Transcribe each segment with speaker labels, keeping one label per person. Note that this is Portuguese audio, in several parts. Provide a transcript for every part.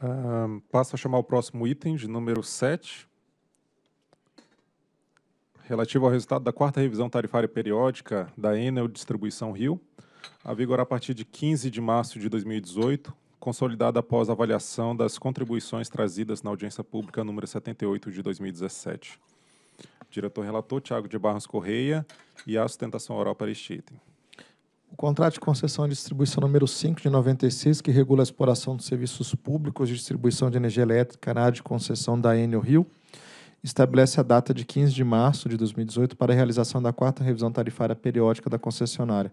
Speaker 1: Uh, passo a chamar o próximo item, de número 7, relativo ao resultado da quarta revisão tarifária periódica da Enel Distribuição Rio, a vigor a partir de 15 de março de 2018, consolidada após avaliação das contribuições trazidas na audiência pública número 78 de 2017. Diretor relator Tiago de Barros Correia e a sustentação oral para este item.
Speaker 2: O contrato de concessão e distribuição número 5 de 96, que regula a exploração de serviços públicos de distribuição de energia elétrica na área de concessão da Enel Rio, estabelece a data de 15 de março de 2018 para a realização da quarta revisão tarifária periódica da concessionária.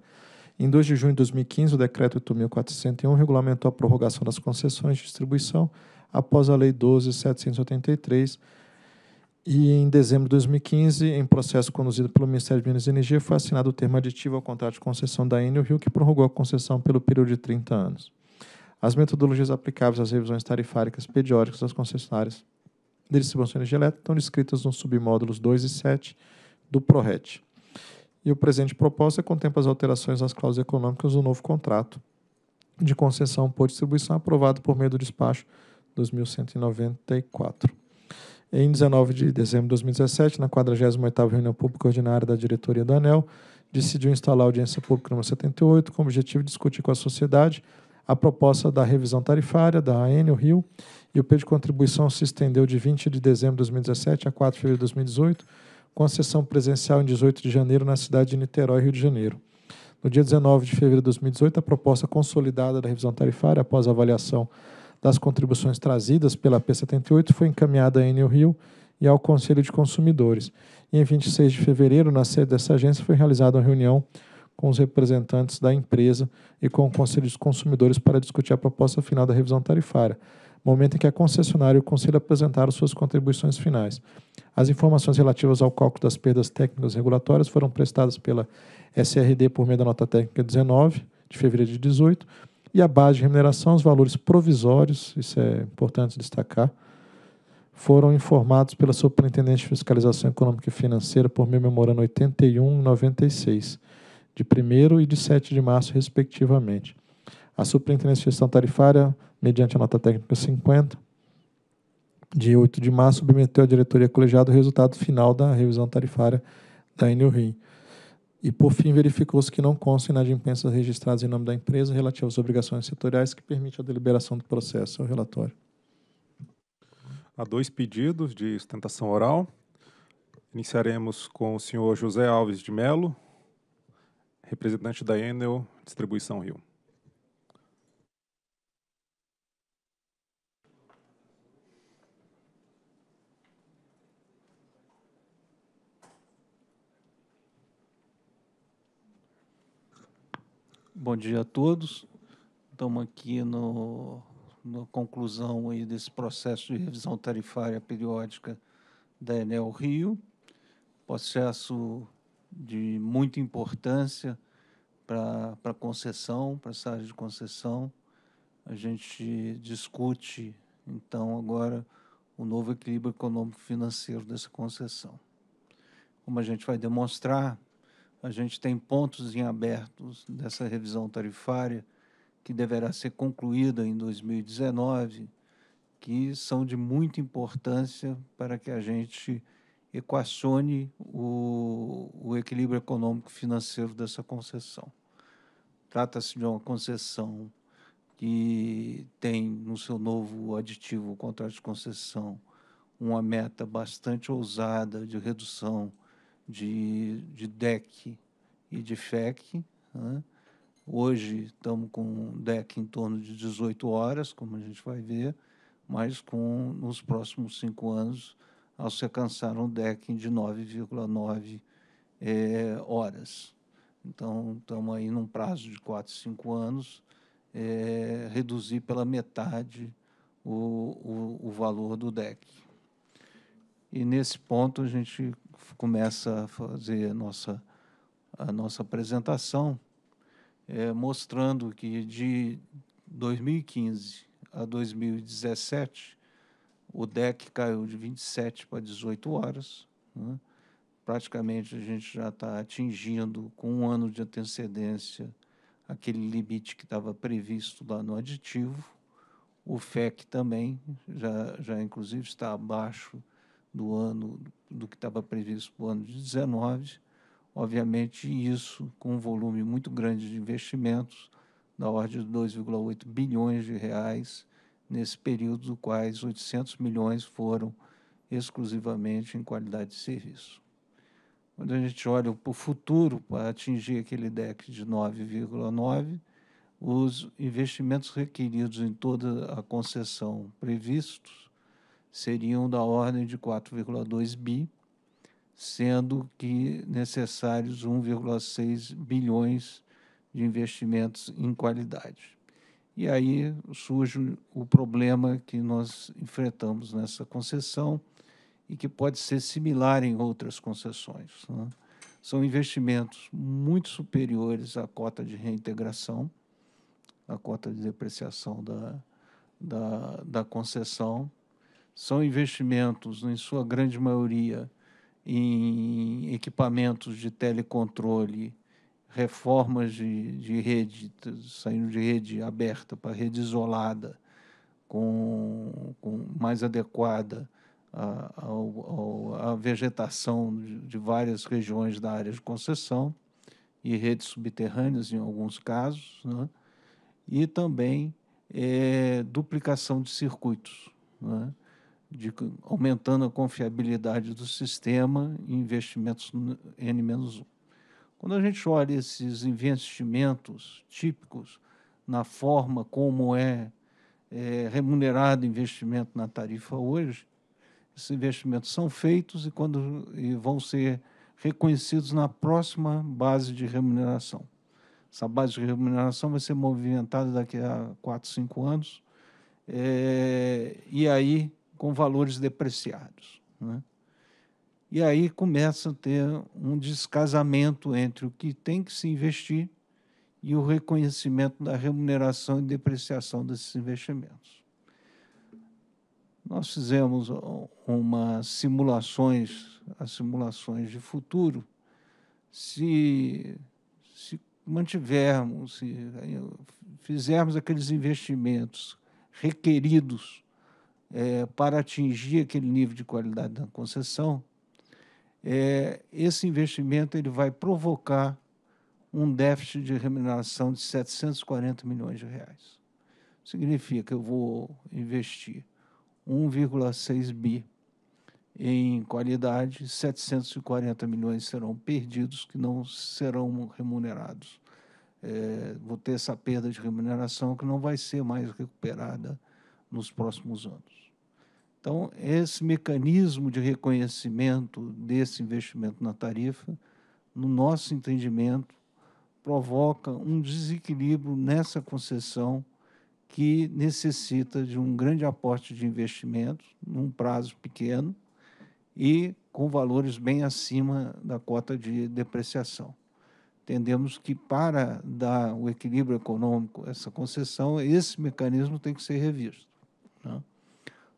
Speaker 2: Em 2 de junho de 2015, o decreto 8.401 regulamentou a prorrogação das concessões de distribuição após a Lei 12.783, e em dezembro de 2015, em processo conduzido pelo Ministério de Minas e Energia, foi assinado o termo aditivo ao contrato de concessão da Enel Rio, que prorrogou a concessão pelo período de 30 anos. As metodologias aplicáveis às revisões tarifárias periódicas das concessionárias de distribuição de energia elétrica estão descritas nos submódulos 2 e 7 do PRORET. E o presente proposta é contempla as alterações nas cláusulas econômicas do novo contrato de concessão por distribuição aprovado por meio do despacho 2194. Em 19 de dezembro de 2017, na 48ª reunião pública ordinária da diretoria do ANEL, decidiu instalar a audiência pública número 78 com o objetivo de discutir com a sociedade a proposta da revisão tarifária da Anel Rio e o período de contribuição se estendeu de 20 de dezembro de 2017 a 4 de fevereiro de 2018, com a sessão presencial em 18 de janeiro na cidade de Niterói, Rio de Janeiro. No dia 19 de fevereiro de 2018, a proposta consolidada da revisão tarifária, após avaliação das contribuições trazidas pela P78 foi encaminhada à Enel Rio e ao Conselho de Consumidores. E em 26 de fevereiro, na sede dessa agência, foi realizada uma reunião com os representantes da empresa e com o Conselho de Consumidores para discutir a proposta final da revisão tarifária, momento em que a concessionária e o Conselho apresentaram suas contribuições finais. As informações relativas ao cálculo das perdas técnicas regulatórias foram prestadas pela SRD por meio da nota técnica 19 de fevereiro de 18 e a base de remuneração, os valores provisórios, isso é importante destacar, foram informados pela Superintendente de Fiscalização Econômica e Financeira por memorando 81 e 96, de 1 e de 7 de março, respectivamente. A Superintendência de Gestão Tarifária, mediante a nota técnica 50, de 8 de março, submeteu à diretoria colegiada o resultado final da revisão tarifária da Enel Rio. E, por fim, verificou-se que não constam inadimplências registradas em nome da empresa relativas às obrigações setoriais que permite a deliberação do processo. É o relatório.
Speaker 1: Há dois pedidos de sustentação oral. Iniciaremos com o senhor José Alves de Melo, representante da Enel Distribuição Rio.
Speaker 3: Bom dia a todos. Estamos aqui no, na conclusão aí desse processo de revisão tarifária periódica da Enel Rio, processo de muita importância para a concessão, para essa área de concessão. A gente discute, então, agora o novo equilíbrio econômico-financeiro dessa concessão. Como a gente vai demonstrar, a gente tem pontos em abertos dessa revisão tarifária que deverá ser concluída em 2019, que são de muita importância para que a gente equacione o, o equilíbrio econômico financeiro dessa concessão. Trata-se de uma concessão que tem no seu novo aditivo o contrato de concessão uma meta bastante ousada de redução de, de DEC e de FEC. Né? Hoje estamos com DEC em torno de 18 horas, como a gente vai ver, mas com, nos próximos cinco anos, ao se alcançar um DEC de 9,9 é, horas. Então, estamos aí num prazo de 4, 5 anos, é, reduzir pela metade o, o, o valor do DEC. E nesse ponto a gente começa a fazer a nossa, a nossa apresentação, é, mostrando que de 2015 a 2017, o DEC caiu de 27 para 18 horas. Né? Praticamente a gente já está atingindo, com um ano de antecedência, aquele limite que estava previsto lá no aditivo. O FEC também já, já inclusive, está abaixo do ano do que estava previsto para o ano de 19. Obviamente, isso com um volume muito grande de investimentos, na ordem de 2,8 bilhões de reais, nesse período, dos quais 800 milhões foram exclusivamente em qualidade de serviço. Quando a gente olha para o futuro, para atingir aquele DEC de 9,9, os investimentos requeridos em toda a concessão previstos seriam da ordem de 4,2 bi, sendo que necessários 1,6 bilhões de investimentos em qualidade. E aí surge o problema que nós enfrentamos nessa concessão e que pode ser similar em outras concessões. Né? São investimentos muito superiores à cota de reintegração, à cota de depreciação da, da, da concessão, são investimentos, em sua grande maioria, em equipamentos de telecontrole, reformas de, de rede, saindo de rede aberta para rede isolada, com, com mais adequada à, vegetação de, de várias regiões da área de concessão e redes subterrâneas em alguns casos, né? e também é, duplicação de circuitos. Né? de aumentando a confiabilidade do sistema em investimentos N-1. Quando a gente olha esses investimentos típicos na forma como é, é remunerado o investimento na tarifa hoje, esses investimentos são feitos e, quando, e vão ser reconhecidos na próxima base de remuneração. Essa base de remuneração vai ser movimentada daqui a 4, 5 anos, é, e aí com valores depreciados. Né? E aí começa a ter um descasamento entre o que tem que se investir e o reconhecimento da remuneração e depreciação desses investimentos. Nós fizemos umas simulações, as simulações de futuro, se, se mantivermos, se eh, fizermos aqueles investimentos requeridos é, para atingir aquele nível de qualidade da concessão, é, esse investimento ele vai provocar um déficit de remuneração de 740 milhões de reais. Significa que eu vou investir 1,6 bi em qualidade, 740 milhões serão perdidos, que não serão remunerados. É, vou ter essa perda de remuneração que não vai ser mais recuperada nos próximos anos. Então, esse mecanismo de reconhecimento desse investimento na tarifa, no nosso entendimento, provoca um desequilíbrio nessa concessão que necessita de um grande aporte de investimentos num prazo pequeno e com valores bem acima da cota de depreciação. Entendemos que para dar o equilíbrio econômico a essa concessão, esse mecanismo tem que ser revisto. Né?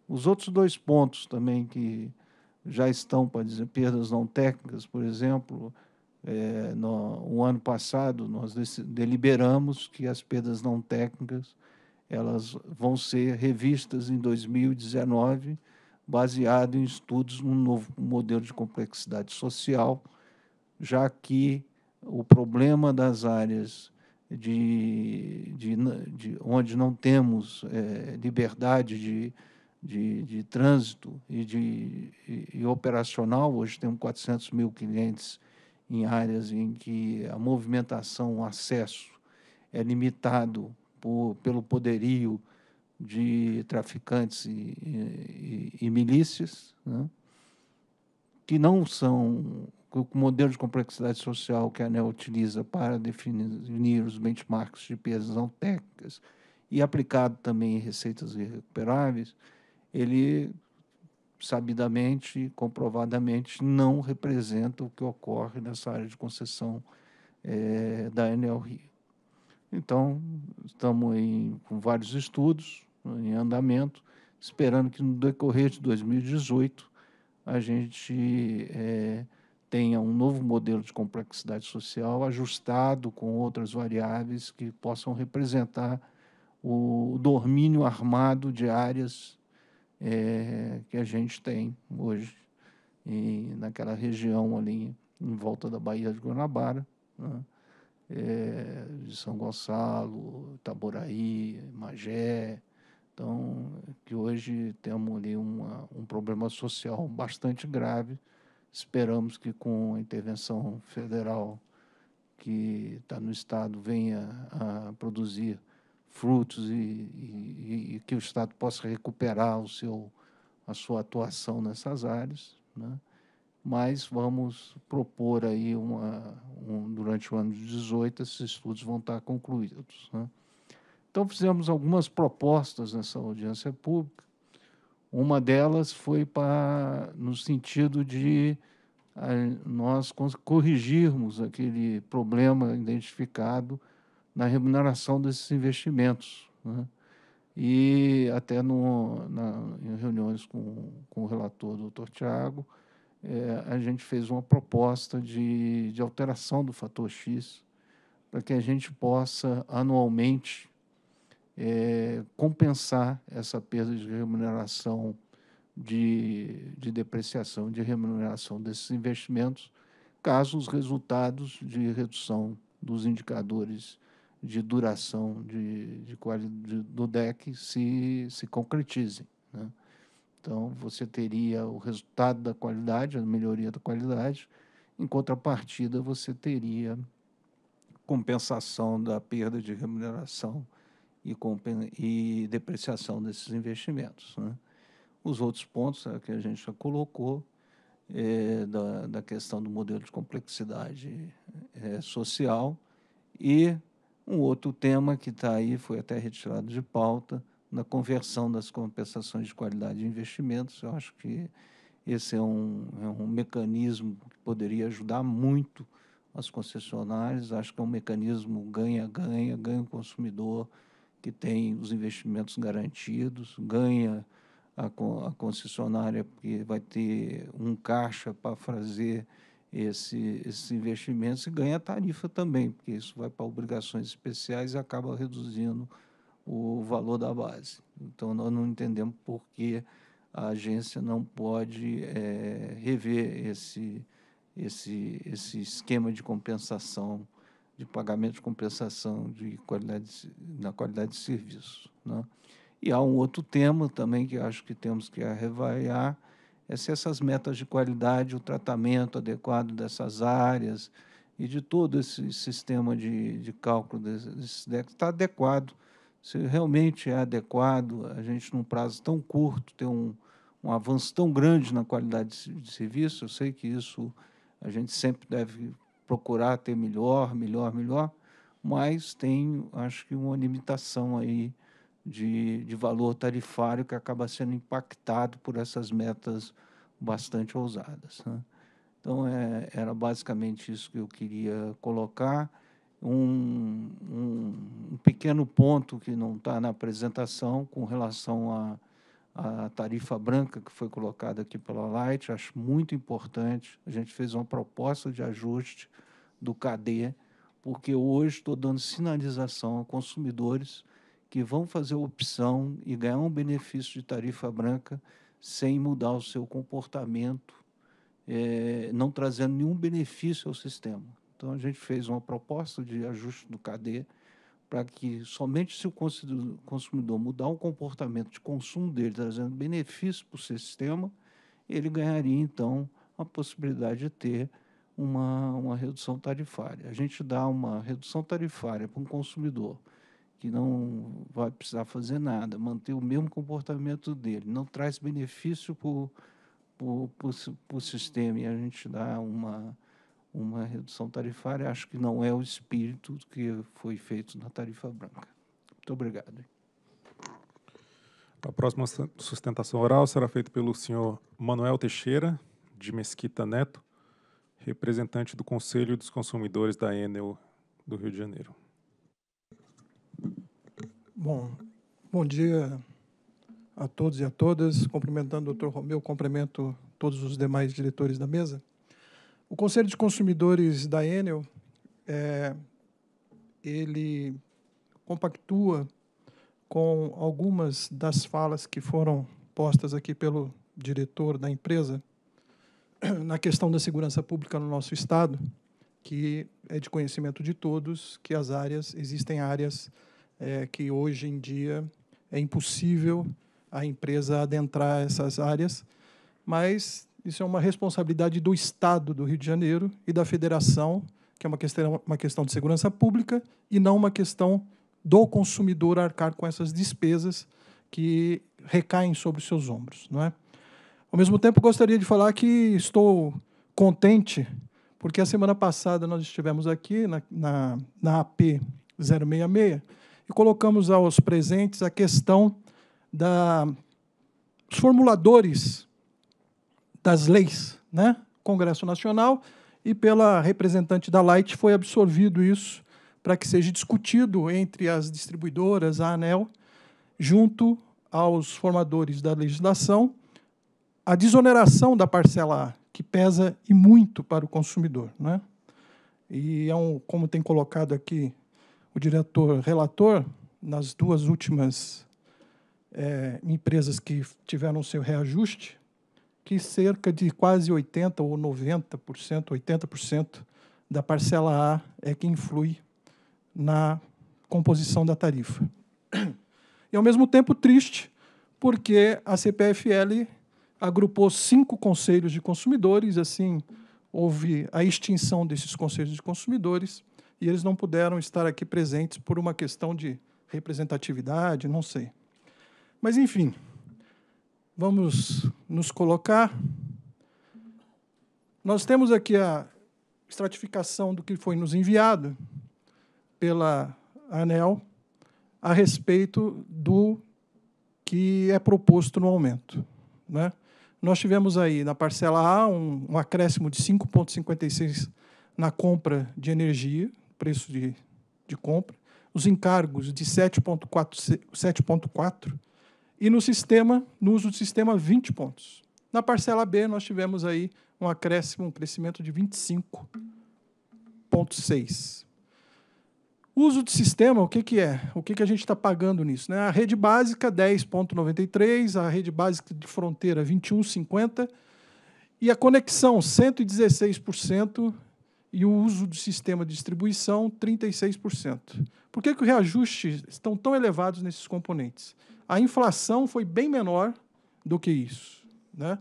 Speaker 3: Os outros dois pontos também que já estão, para dizer, perdas não técnicas, por exemplo, é, no, o ano passado nós deliberamos que as perdas não técnicas elas vão ser revistas em 2019, baseado em estudos num novo modelo de complexidade social, já que o problema das áreas de, de, de onde não temos é, liberdade de, de, de, trânsito e, de, e, e operacional. Hoje temos 400 mil clientes em áreas em que a movimentação, o acesso é limitado por, pelo poderio de traficantes e, e milícias, né? que não são o modelo de complexidade social que a ANEL utiliza para definir os benchmarks de perdas não técnicas e aplicado também em receitas irrecuperáveis, ele sabidamente e comprovadamente não representa o que ocorre nessa área de concessão é, da Enel Rio. Então, estamos em, com vários estudos em andamento, esperando que no decorrer de 2018 a gente é, tenha um novo modelo de complexidade social ajustado com outras variáveis que possam representar o domínio armado de áreas é, que a gente tem hoje e naquela região ali em volta da Baía de Guanabara, né? é, de São Gonçalo, Itaboraí, Magé, então que hoje temos ali uma, um problema social bastante grave Esperamos que com a intervenção federal que está no Estado venha a produzir frutos e, e, e, que o Estado possa recuperar o seu, a sua atuação nessas áreas. Né? Mas vamos propor aí, uma, um, durante o ano de 18, esses estudos vão estar tá concluídos. Né? Então, fizemos algumas propostas nessa audiência pública, uma delas foi para, no sentido de a, nós corrigirmos aquele problema identificado na remuneração desses investimentos. Né? E até no, na, em reuniões com, com o relator, doutor Tiago, é, a gente fez uma proposta de, de alteração do fator X para que a gente possa anualmente é, compensar essa perda de remuneração de, de depreciação, de remuneração desses investimentos, caso os resultados de redução dos indicadores de duração de, de, de do DEC se, se concretizem. Né? Então, você teria o resultado da qualidade, a melhoria da qualidade, em contrapartida, você teria compensação da perda de remuneração e, e depreciação desses investimentos. Né? Os outros pontos é, que a gente já colocou, é, da, da, questão do modelo de complexidade é, social e um outro tema que está aí, foi até retirado de pauta, na conversão das compensações de qualidade de investimentos. Eu acho que esse é um, é um mecanismo que poderia ajudar muito as concessionárias. Acho que é um mecanismo ganha-ganha, ganha o consumidor, que tem os investimentos garantidos, ganha a, a concessionária porque vai ter um caixa para fazer esse, esses investimentos e ganha tarifa também, porque isso vai para obrigações especiais e acaba reduzindo o valor da base. Então, nós não entendemos por que a agência não pode é, rever esse, esse, esse esquema de compensação de pagamento de compensação de qualidade, na qualidade de serviço. Né? E há um outro tema também que acho que temos que reavaliar, é se essas metas de qualidade, o tratamento adequado dessas áreas e de todo esse sistema de, de cálculo desse DEC está adequado, se realmente é adequado a gente, num prazo tão curto, ter um, um avanço tão grande na qualidade de serviço. Eu sei que isso a gente sempre deve procurar ter melhor, melhor, melhor, mas tem, acho que, uma limitação aí de, de valor tarifário que acaba sendo impactado por essas metas bastante ousadas. Né? Então, é, era basicamente isso que eu queria colocar. Um, um, um pequeno ponto que não está na apresentação com relação a a tarifa branca que foi colocada aqui pela Light, acho muito importante. A gente fez uma proposta de ajuste do CAD, porque hoje estou dando sinalização a consumidores que vão fazer opção e ganhar um benefício de tarifa branca sem mudar o seu comportamento, é, não trazendo nenhum benefício ao sistema. Então, a gente fez uma proposta de ajuste do KD para que somente se o consumidor mudar o comportamento de consumo dele, trazendo benefício para o sistema, ele ganharia, então, a possibilidade de ter uma, uma redução tarifária. A gente dá uma redução tarifária para um consumidor que não vai precisar fazer nada, manter o mesmo comportamento dele, não traz benefício para o sistema e a gente dá uma uma redução tarifária. Acho que não é o espírito que foi feito na tarifa branca. Muito obrigado.
Speaker 1: A próxima sustentação oral será feita pelo senhor Manuel Teixeira, de Mesquita Neto, representante do Conselho dos Consumidores da Enel do Rio de Janeiro.
Speaker 4: Bom,
Speaker 5: bom dia a todos e a todas. Cumprimentando o doutor Romeu, cumprimento todos os demais diretores da mesa. O Conselho de Consumidores da Enel, é, ele compactua com algumas das falas que foram postas aqui pelo diretor da empresa na questão da segurança pública no nosso estado, que é de conhecimento de todos que as áreas existem áreas é, que hoje em dia é impossível a empresa adentrar essas áreas, mas isso é uma responsabilidade do Estado do Rio de Janeiro e da Federação, que é uma questão, uma questão de segurança pública e não uma questão do consumidor arcar com essas despesas que recaem sobre os seus ombros, não é? Ao mesmo tempo, gostaria de falar que estou contente, porque a semana passada nós estivemos aqui na, na, na AP 066 e colocamos aos presentes a questão da os formuladores das leis, né? Congresso Nacional, e pela representante da Light foi absorvido isso para que seja discutido entre as distribuidoras, a ANEL, junto aos formadores da legislação, a desoneração da parcela A, que pesa e muito para o consumidor. Né? E é um, como tem colocado aqui o diretor relator, nas duas últimas é, empresas que tiveram seu reajuste, que cerca de quase 80% ou 90%, 80% da parcela A é que influi na composição da tarifa. E, ao mesmo tempo, triste, porque a CPFL agrupou cinco conselhos de consumidores, assim, houve a extinção desses conselhos de consumidores e eles não puderam estar aqui presentes por uma questão de representatividade, não sei. Mas, enfim, Vamos nos colocar. Nós temos aqui a estratificação do que foi nos enviado pela ANEL a respeito do que é proposto no aumento. Né? Nós tivemos aí, na parcela A, um, um acréscimo de 5,56% na compra de energia, preço de, de compra, os encargos de 7,4%, e no sistema, no uso do sistema, 20 pontos. Na parcela B, nós tivemos aí um acréscimo, um crescimento de 25,6. Uso de sistema, o que, que é? O que, que a gente está pagando nisso? Né? A rede básica, 10,93, a rede básica de fronteira, 21,50, e a conexão, 116%, e o uso do sistema de distribuição, 36%. Por que, que os reajustes estão tão elevados nesses componentes? a inflação foi bem menor do que isso. Né?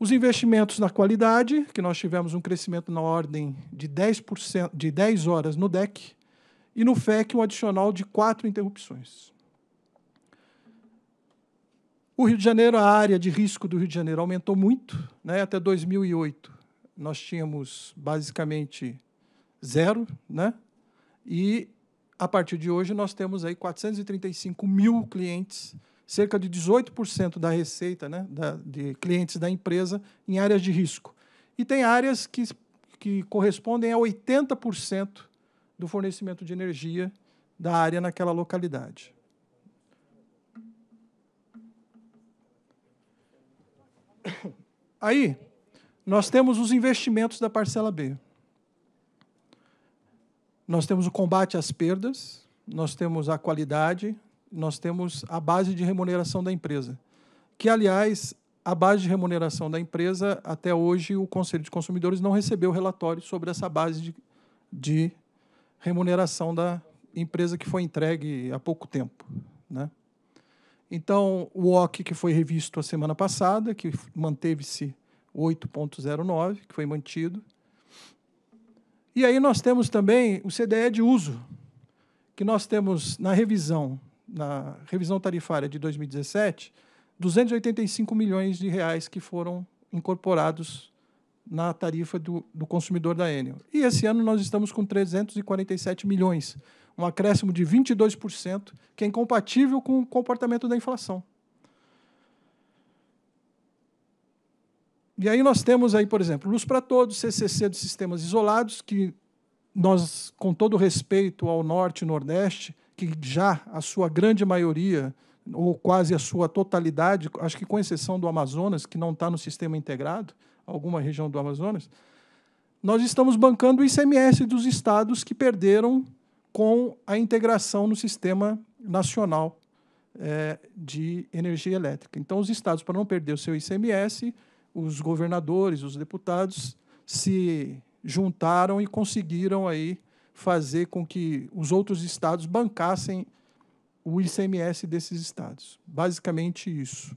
Speaker 5: Os investimentos na qualidade, que nós tivemos um crescimento na ordem de 10%, de 10 horas no DEC, e no FEC um adicional de quatro interrupções. O Rio de Janeiro, a área de risco do Rio de Janeiro aumentou muito. Né? Até 2008, nós tínhamos basicamente zero, né? e a partir de hoje, nós temos aí 435 mil clientes, cerca de 18% da receita né, da, de clientes da empresa em áreas de risco. E tem áreas que, que correspondem a 80% do fornecimento de energia da área naquela localidade. Aí, nós temos os investimentos da parcela B. Nós temos o combate às perdas, nós temos a qualidade, nós temos a base de remuneração da empresa. Que, aliás, a base de remuneração da empresa, até hoje, o Conselho de Consumidores não recebeu relatório sobre essa base de, de remuneração da empresa que foi entregue há pouco tempo. Né? Então, o OC, que foi revisto a semana passada, que manteve-se 8.09, que foi mantido, e aí nós temos também o CDE de uso, que nós temos na revisão, na revisão tarifária de 2017, 285 milhões de reais que foram incorporados na tarifa do, do consumidor da Enel. E esse ano nós estamos com 347 milhões, um acréscimo de 22%, que é incompatível com o comportamento da inflação. E aí nós temos aí, por exemplo, Luz para Todos, CCC dos sistemas isolados, que nós, com todo respeito ao Norte e Nordeste, que já a sua grande maioria, ou quase a sua totalidade, acho que com exceção do Amazonas, que não está no sistema integrado, alguma região do Amazonas, nós estamos bancando o ICMS dos estados que perderam com a integração no sistema nacional é, de energia elétrica. Então, os estados, para não perder o seu ICMS, os governadores, os deputados se juntaram e conseguiram aí fazer com que os outros estados bancassem o ICMS desses estados. Basicamente isso.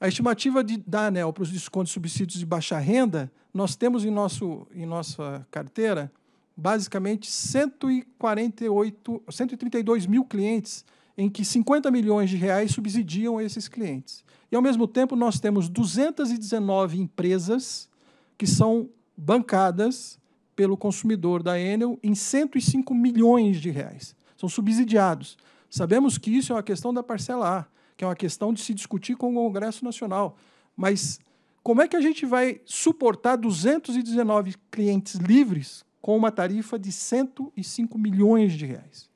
Speaker 5: A estimativa de, da ANEL para os descontos e subsídios de baixa renda, nós temos em, nosso, em nossa carteira basicamente 148, 132 mil clientes em que 50 milhões de reais subsidiam esses clientes. E, ao mesmo tempo, nós temos 219 empresas que são bancadas pelo consumidor da Enel em 105 milhões de reais. São subsidiados. Sabemos que isso é uma questão da parcela A, que é uma questão de se discutir com o Congresso Nacional. Mas como é que a gente vai suportar 219 clientes livres com uma tarifa de 105 milhões de reais?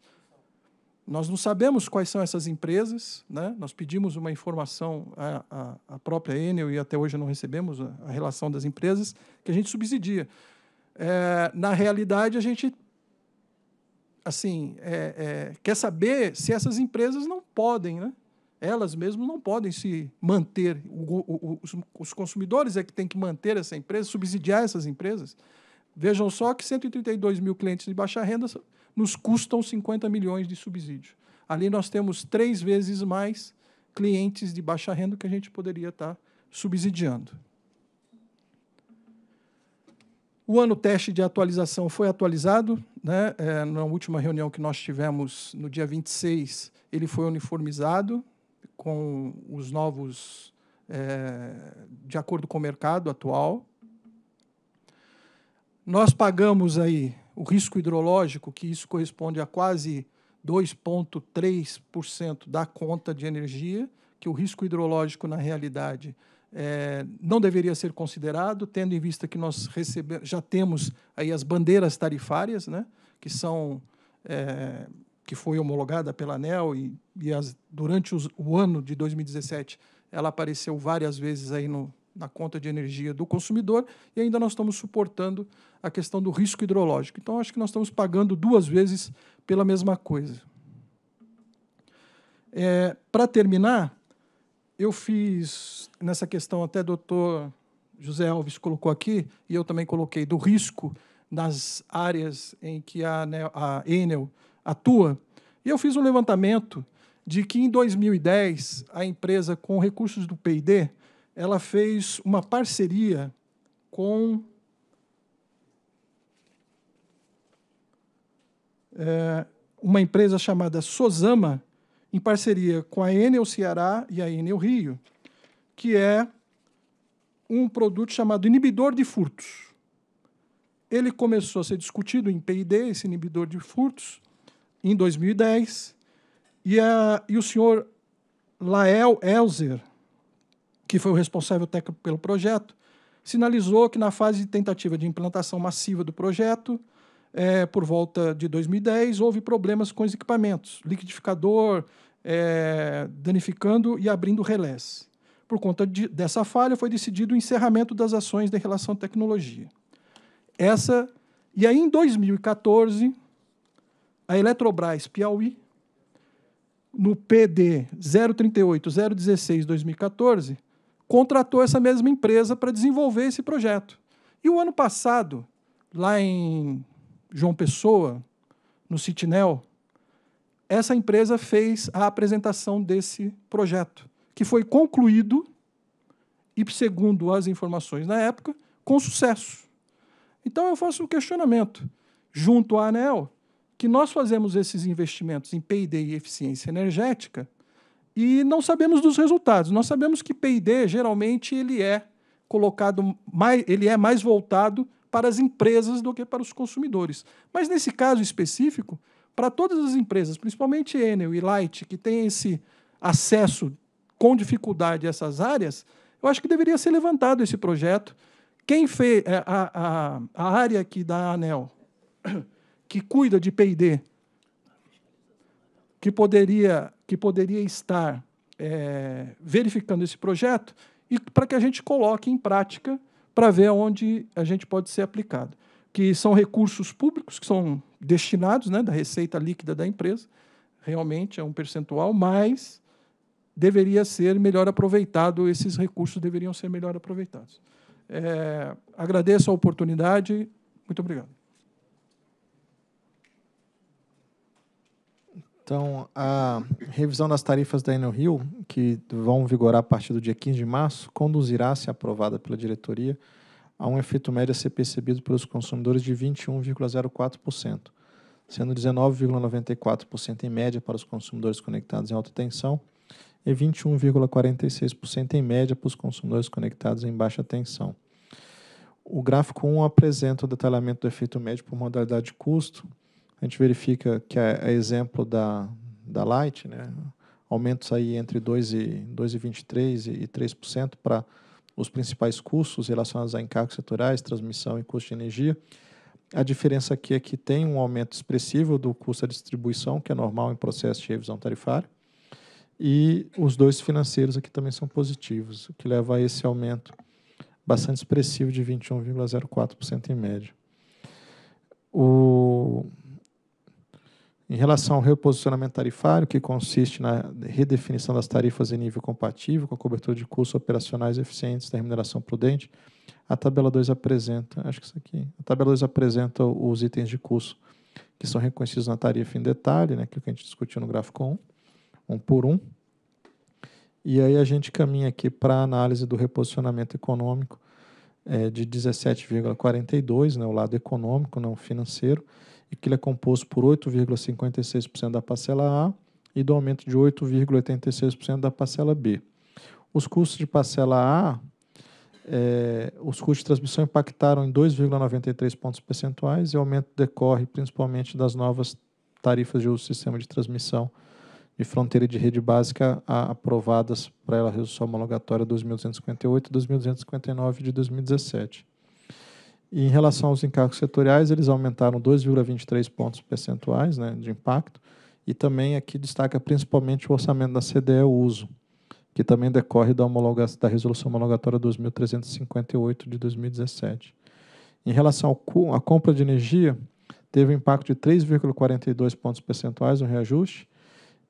Speaker 5: Nós não sabemos quais são essas empresas, né? nós pedimos uma informação à, à, à própria Enel e até hoje não recebemos a, a relação das empresas que a gente subsidia. É, na realidade, a gente assim é, é, quer saber se essas empresas não podem, né? elas mesmas não podem se manter. O, o, os, os consumidores é que têm que manter essa empresa, subsidiar essas empresas. Vejam só que 132 mil clientes de baixa renda nos custam 50 milhões de subsídio. Ali nós temos três vezes mais clientes de baixa renda que a gente poderia estar tá subsidiando. O ano teste de atualização foi atualizado. Né? É, na última reunião que nós tivemos, no dia 26, ele foi uniformizado com os novos, é, de acordo com o mercado atual. Nós pagamos aí o risco hidrológico, que isso corresponde a quase 2,3% da conta de energia, que o risco hidrológico, na realidade, é, não deveria ser considerado, tendo em vista que nós recebe, já temos aí as bandeiras tarifárias, né, que são é, que foi homologada pela ANEL e, e as, durante os, o ano de 2017 ela apareceu várias vezes aí no, na conta de energia do consumidor e ainda nós estamos suportando a questão do risco hidrológico. Então, acho que nós estamos pagando duas vezes pela mesma coisa. É, Para terminar, eu fiz nessa questão, até o doutor José Alves colocou aqui, e eu também coloquei, do risco nas áreas em que a, a Enel atua. E eu fiz um levantamento de que, em 2010, a empresa, com recursos do PID, ela fez uma parceria com é, uma empresa chamada Sozama, em parceria com a Enel Ceará e a Enel Rio, que é um produto chamado inibidor de furtos. Ele começou a ser discutido em PID, esse inibidor de furtos, em 2010, e, a, e o senhor Lael Elzer, que foi o responsável técnico pelo projeto, sinalizou que na fase de tentativa de implantação massiva do projeto, é, por volta de 2010, houve problemas com os equipamentos, liquidificador é, danificando e abrindo relés. Por conta de, dessa falha, foi decidido o encerramento das ações de relação à tecnologia. Essa e aí em 2014 a Eletrobras Piauí no PD 038-016-2014 contratou essa mesma empresa para desenvolver esse projeto. E o ano passado, lá em João Pessoa, no Citinel, essa empresa fez a apresentação desse projeto, que foi concluído, e segundo as informações na época, com sucesso. Então eu faço o um questionamento, junto à ANEL, que nós fazemos esses investimentos em PD e eficiência energética e não sabemos dos resultados. Nós sabemos que PD geralmente ele é colocado mais, ele é mais voltado para as empresas do que para os consumidores. Mas nesse caso específico, para todas as empresas, principalmente Enel e Light, que têm esse acesso com dificuldade a essas áreas, eu acho que deveria ser levantado esse projeto. Quem fez é, a, a, a área aqui da ANEL, que cuida de PD, que poderia, que poderia estar é, verificando esse projeto e para que a gente coloque em prática para ver onde a gente pode ser aplicado. Que são recursos públicos que são destinados né, da receita líquida da empresa, realmente é um percentual, mas deveria ser melhor aproveitado, esses recursos deveriam ser melhor aproveitados. É, agradeço a oportunidade, muito obrigado.
Speaker 2: Então, a revisão das tarifas da Enel Rio, que vão vigorar a partir do dia 15 de março, conduzirá, se aprovada pela diretoria, a um efeito médio a ser percebido pelos consumidores de 21,04%, sendo 19,94% em média para os consumidores conectados em alta tensão e 21,46% em média para os consumidores conectados em baixa tensão. O gráfico 1 apresenta o detalhamento do efeito médio por modalidade de custo, a gente verifica que é, é exemplo da, da Light, né? aumentos aí entre 2 e 2,23 e 3% para os principais custos relacionados a encargos setoriais, transmissão e custo de energia. A diferença aqui é que tem um aumento expressivo do custo da distribuição, que é normal em processo de revisão tarifária, e os dois financeiros aqui também são positivos, o que leva a esse aumento bastante expressivo de 21,04% em média. O, em relação ao reposicionamento tarifário, que consiste na redefinição das tarifas em nível compatível com a cobertura de custos operacionais eficientes da remuneração prudente, a tabela 2 apresenta, acho que isso aqui, a tabela 2 apresenta os itens de custo que são reconhecidos na tarifa em detalhe, né, aquilo é que a gente discutiu no gráfico 1, um por um. E aí a gente caminha aqui para a análise do reposicionamento econômico é, de 17,42, né, o lado econômico, não financeiro, e que ele é composto por 8,56% da parcela A e do aumento de 8,86% da parcela B. Os custos de parcela A, é, os custos de transmissão impactaram em 2,93 pontos percentuais e o aumento decorre principalmente das novas tarifas de uso do sistema de transmissão de fronteira de rede básica a, aprovadas para a resolução homologatória 2258 e 2259 de 2017. E em relação aos encargos setoriais, eles aumentaram 2,23 pontos percentuais né, de impacto. E também aqui destaca principalmente o orçamento da CDE Uso, que também decorre da, homologa da Resolução Homologatória 2358 de 2017. Em relação à compra de energia, teve um impacto de 3,42 pontos percentuais no reajuste,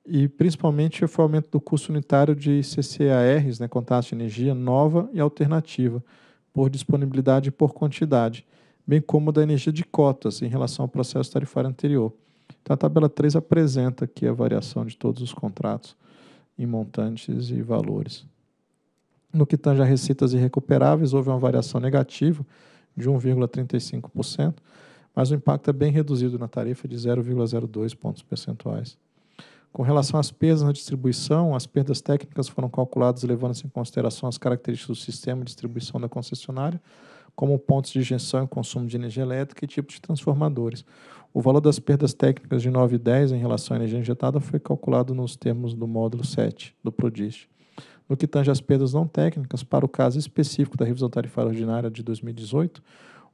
Speaker 2: e principalmente foi o aumento do custo unitário de CCARs, né, contratos de energia nova e alternativa, por disponibilidade e por quantidade, bem como da energia de cotas em relação ao processo tarifário anterior. Então, a tabela 3 apresenta aqui a variação de todos os contratos em montantes e valores. No que tange a receitas irrecuperáveis, houve uma variação negativa de 1,35%, mas o impacto é bem reduzido na tarifa de 0,02 pontos percentuais. Com relação às perdas na distribuição, as perdas técnicas foram calculadas levando-se em consideração as características do sistema de distribuição da concessionária, como pontos de injeção e consumo de energia elétrica e tipo de transformadores. O valor das perdas técnicas de 9 e 10 em relação à energia injetada foi calculado nos termos do módulo 7 do PRODIST. No que tange às perdas não técnicas, para o caso específico da revisão tarifária ordinária de 2018,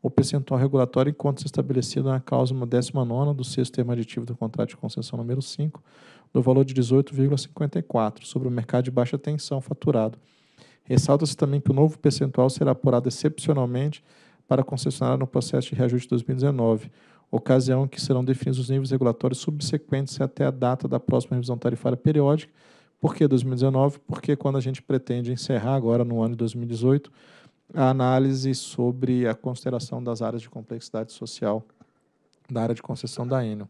Speaker 2: o percentual regulatório encontra-se estabelecido na cláusula 19 do sexto termo aditivo do contrato de concessão número 5, no valor de 18,54 sobre o mercado de baixa tensão faturado. Ressalta-se também que o novo percentual será apurado excepcionalmente para a concessionária no processo de reajuste de 2019, ocasião em que serão definidos os níveis regulatórios subsequentes até a data da próxima revisão tarifária periódica. Por que 2019? Porque quando a gente pretende encerrar agora no ano de 2018 a análise sobre a consideração das áreas de complexidade social da área de concessão da Enel.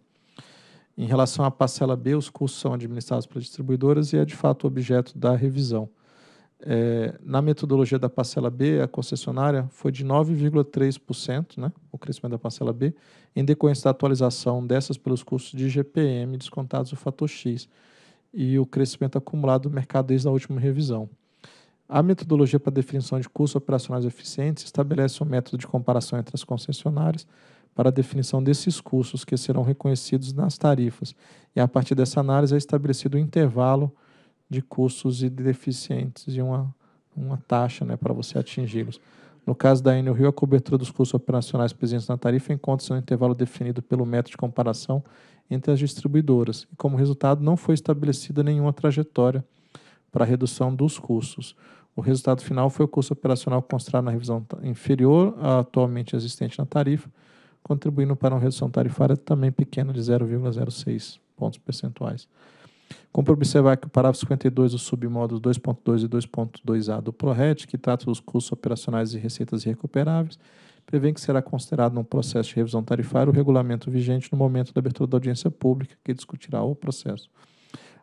Speaker 2: Em relação à parcela B, os custos são administrados pelas distribuidoras e é de fato objeto da revisão. É, na metodologia da parcela B, a concessionária foi de 9,3%, né, o crescimento da parcela B, em decorrência da atualização dessas pelos custos de GPM descontados o fator X e o crescimento acumulado do mercado desde a última revisão. A metodologia para definição de custos operacionais eficientes estabelece um método de comparação entre as concessionárias para a definição desses custos que serão reconhecidos nas tarifas. E a partir dessa análise é estabelecido um intervalo de custos e deficientes e uma, uma taxa né, para você atingi-los. No caso da Enel Rio, a cobertura dos custos operacionais presentes na tarifa encontra-se no intervalo definido pelo método de comparação entre as distribuidoras. E como resultado, não foi estabelecida nenhuma trajetória para a redução dos custos. O resultado final foi o custo operacional constrado na revisão inferior à atualmente existente na tarifa, contribuindo para uma redução tarifária também pequena de 0,06 pontos percentuais. Como observar que o parágrafo 52 do submódulo 2.2 e 2.2a do PRORET, que trata dos custos operacionais e receitas irrecuperáveis, prevê que será considerado num processo de revisão tarifária o regulamento vigente no momento da abertura da audiência pública, que discutirá o processo.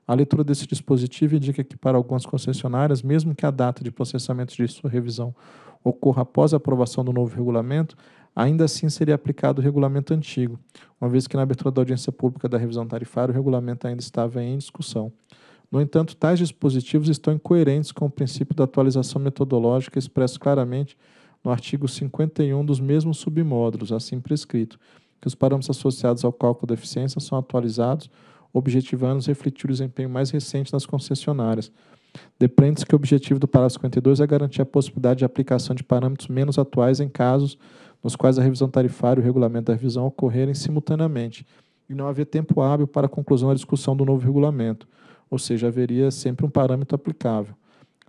Speaker 2: A leitura desse dispositivo indica que, para algumas concessionárias, mesmo que a data de processamento de sua revisão ocorra após a aprovação do novo regulamento, ainda assim seria aplicado o regulamento antigo, uma vez que na abertura da audiência pública da revisão tarifária o regulamento ainda estava em discussão. No entanto, tais dispositivos estão incoerentes com o princípio da atualização metodológica expresso claramente no artigo 51 dos mesmos submódulos, assim prescrito, que os parâmetros associados ao cálculo da eficiência são atualizados, objetivando refletir o desempenho mais recente das concessionárias, Depreende-se que o objetivo do parágrafo 52 é garantir a possibilidade de aplicação de parâmetros menos atuais em casos nos quais a revisão tarifária e o regulamento da revisão ocorrerem simultaneamente e não haver tempo hábil para a conclusão da discussão do novo regulamento, ou seja, haveria sempre um parâmetro aplicável,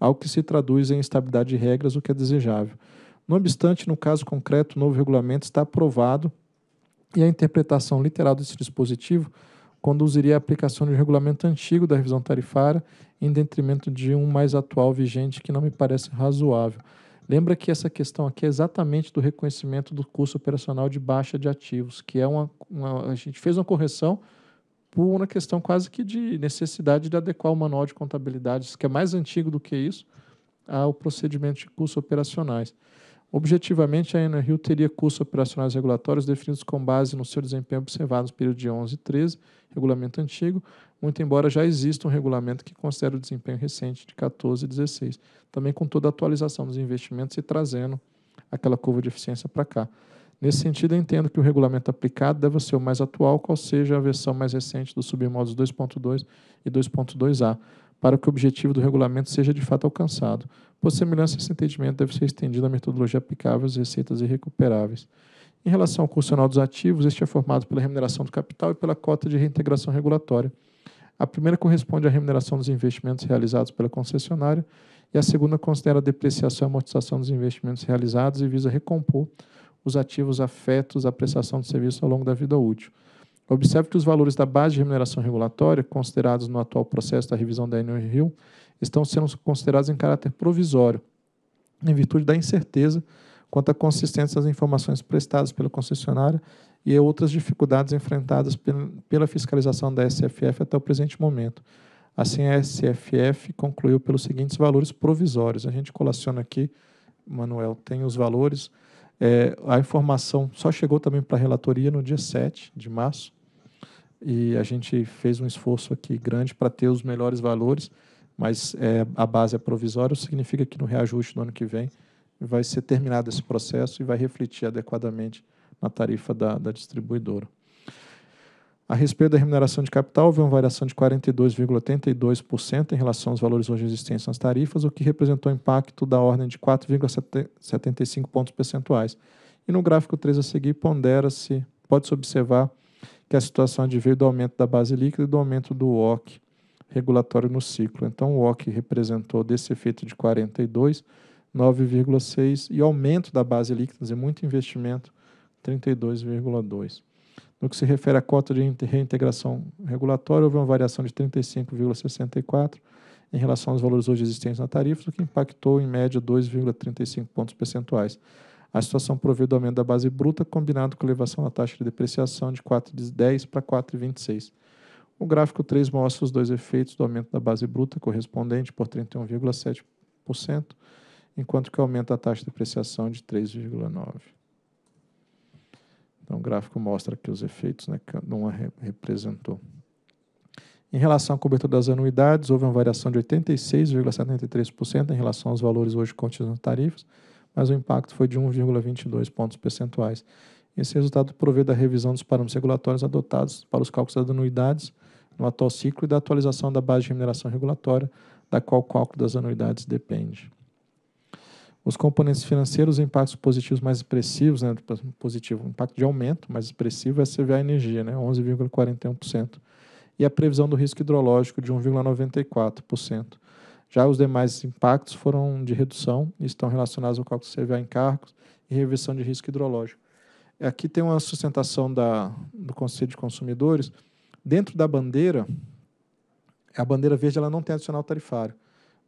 Speaker 2: algo que se traduz em estabilidade de regras, o que é desejável. Não obstante, no caso concreto, o novo regulamento está aprovado e a interpretação literal desse dispositivo conduziria à aplicação de um regulamento antigo da revisão tarifária em detrimento de um mais atual vigente que não me parece razoável. Lembra que essa questão aqui é exatamente do reconhecimento do custo operacional de baixa de ativos, que é uma, uma a gente fez uma correção por uma questão quase que de necessidade de adequar o manual de contabilidade, que é mais antigo do que isso, ao procedimento de custos operacionais. Objetivamente, a Enel teria custos operacionais regulatórios definidos com base no seu desempenho observado nos períodos de 11 e 13, regulamento antigo, muito embora já exista um regulamento que considere o desempenho recente de 14 e 16, também com toda a atualização dos investimentos e trazendo aquela curva de eficiência para cá. Nesse sentido, entendo que o regulamento aplicado deve ser o mais atual, qual seja a versão mais recente dos submodos 2.2 e 2.2a, para que o objetivo do regulamento seja de fato alcançado. Por semelhança, esse entendimento deve ser estendido à metodologia aplicável às receitas irrecuperáveis. Em relação ao curso anual dos ativos, este é formado pela remuneração do capital e pela cota de reintegração regulatória. A primeira corresponde à remuneração dos investimentos realizados pela concessionária e a segunda considera a depreciação e amortização dos investimentos realizados e visa recompor os ativos afetos à prestação de serviço ao longo da vida útil. Observe que os valores da base de remuneração regulatória, considerados no atual processo da revisão da Annual Rio, estão sendo considerados em caráter provisório, em virtude da incerteza quanto à consistência das informações prestadas pela concessionária e outras dificuldades enfrentadas pela fiscalização da SFF até o presente momento. Assim, a SFF concluiu pelos seguintes valores provisórios. A gente colaciona aqui, Manuel, tem os valores. É, a informação só chegou também para a relatoria no dia 7 de março e a gente fez um esforço aqui grande para ter os melhores valores, mas é, a base é provisória, significa que no reajuste do ano que vem vai ser terminado esse processo e vai refletir adequadamente na tarifa da, da distribuidora. A respeito da remuneração de capital, houve uma variação de 42,82% em relação aos valores hoje existentes nas tarifas, o que representou um impacto da ordem de 4,75 pontos percentuais. E no gráfico 3 a seguir, pondera-se, pode-se observar que a situação adveio é do aumento da base líquida e do aumento do OC regulatório no ciclo. Então, o OC representou desse efeito de 42, 9,6 e aumento da base líquida, dizer, muito investimento, 32,2. No que se refere à cota de reintegração regulatória, houve uma variação de 35,64 em relação aos valores hoje existentes na tarifa, o que impactou em média 2,35 pontos percentuais a situação proveu do aumento da base bruta combinado com a elevação da taxa de depreciação de 4,10 para 4,26. O gráfico 3 mostra os dois efeitos do aumento da base bruta correspondente por 31,7%, enquanto que aumenta a taxa de depreciação de 3,9%. Então, o gráfico mostra aqui os efeitos né, que uma representou. Em relação à cobertura das anuidades, houve uma variação de 86,73% em relação aos valores hoje contidos nas tarifas, mas o impacto foi de 1,22 pontos percentuais. Esse resultado provê da revisão dos parâmetros regulatórios adotados para os cálculos das anuidades no atual ciclo e da atualização da base de remuneração regulatória, da qual o cálculo das anuidades depende. Os componentes financeiros, impactos positivos mais expressivos, né, positivo, impacto de aumento mais expressivo é a CVA Energia, né, 11,41%, e a previsão do risco hidrológico de 1,94%. Já os demais impactos foram de redução e estão relacionados ao cálculo CVA em cargos e reversão de risco hidrológico. Aqui tem uma sustentação da, do Conselho de Consumidores. Dentro da bandeira, a bandeira verde ela não tem adicional tarifário,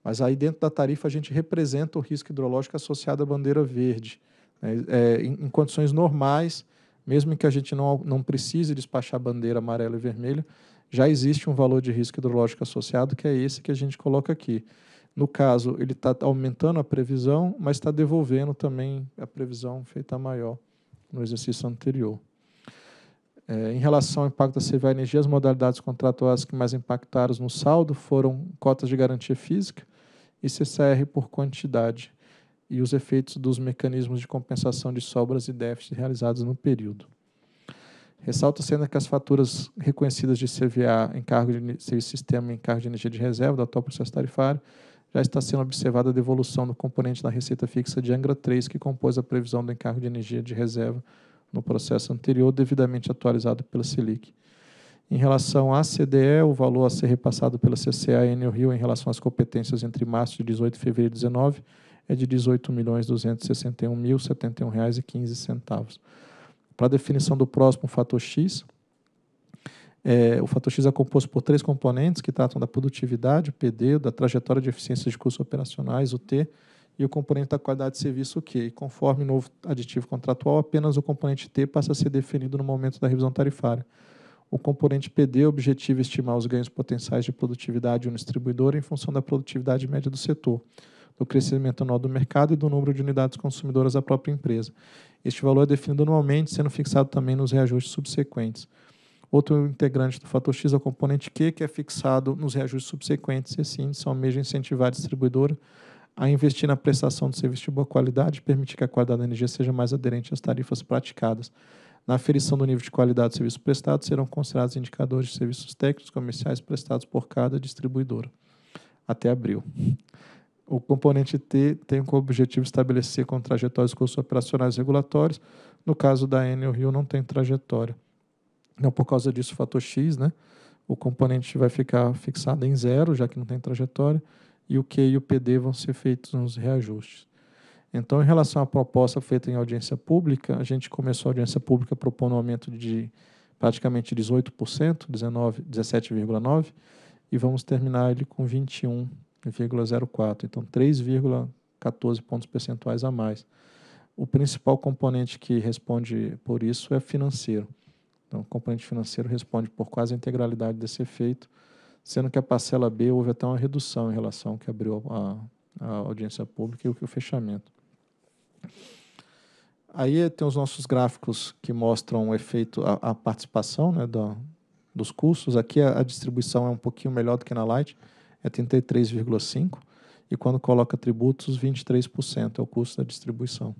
Speaker 2: mas aí dentro da tarifa a gente representa o risco hidrológico associado à bandeira verde. Né? É, em, em condições normais, mesmo que a gente não, não precise despachar bandeira amarela e vermelha, já existe um valor de risco hidrológico associado, que é esse que a gente coloca aqui. No caso, ele está aumentando a previsão, mas está devolvendo também a previsão feita maior no exercício anterior. É, em relação ao impacto da CVA Energia, as modalidades contratuais que mais impactaram no saldo foram cotas de garantia física e CCR por quantidade, e os efeitos dos mecanismos de compensação de sobras e déficits realizados no período. Ressalta sendo que as faturas reconhecidas de CVA, cargo de serviço sistema e cargo de energia de reserva do atual processo tarifário, já está sendo observada a devolução do componente da receita fixa de Angra 3, que compôs a previsão do encargo de energia de reserva no processo anterior, devidamente atualizado pela Selic. Em relação à CDE, o valor a ser repassado pela CCA e Enel Rio em relação às competências entre março de 18 e fevereiro de 19 é de R$ 18.261.071,15. Para a definição do próximo fator X, é, o fator X é composto por três componentes que tratam da produtividade, o PD, da trajetória de eficiência de custos operacionais, o T, e o componente da qualidade de serviço, o Q. E conforme o novo aditivo contratual, apenas o componente T passa a ser definido no momento da revisão tarifária. O componente PD, o objetivo é estimar os ganhos potenciais de produtividade no distribuidor em função da produtividade média do setor do crescimento anual do mercado e do número de unidades consumidoras da própria empresa. Este valor é definido anualmente, sendo fixado também nos reajustes subsequentes. Outro integrante do fator X é o componente Q, que é fixado nos reajustes subsequentes, e assim são mesmo incentivar a distribuidora a investir na prestação de serviço de boa qualidade, permitir que a qualidade da energia seja mais aderente às tarifas praticadas. Na aferição do nível de qualidade do serviço prestado, serão considerados indicadores de serviços técnicos comerciais prestados por cada distribuidora. Até abril. O componente T tem como objetivo estabelecer com trajetórias cursos operacionais regulatórios. No caso da Enel Rio, não tem trajetória. Então, por causa disso, o fator X, né? O componente vai ficar fixado em zero, já que não tem trajetória, e o Q e o PD vão ser feitos nos reajustes. Então, em relação à proposta feita em audiência pública, a gente começou a audiência pública propondo um aumento de praticamente 18%, 19, 17,9%, e vamos terminar ele com 21%. 0,04, então 3,14 pontos percentuais a mais. O principal componente que responde por isso é financeiro. Então, o componente financeiro responde por quase a integralidade desse efeito, sendo que a parcela B houve até uma redução em relação ao que abriu a, a audiência pública e o, o fechamento. Aí tem os nossos gráficos que mostram o efeito, a, a participação né, do, dos custos. Aqui a, a distribuição é um pouquinho melhor do que na Light, é 33,5%, e quando coloca tributos, 23% é o custo da distribuição.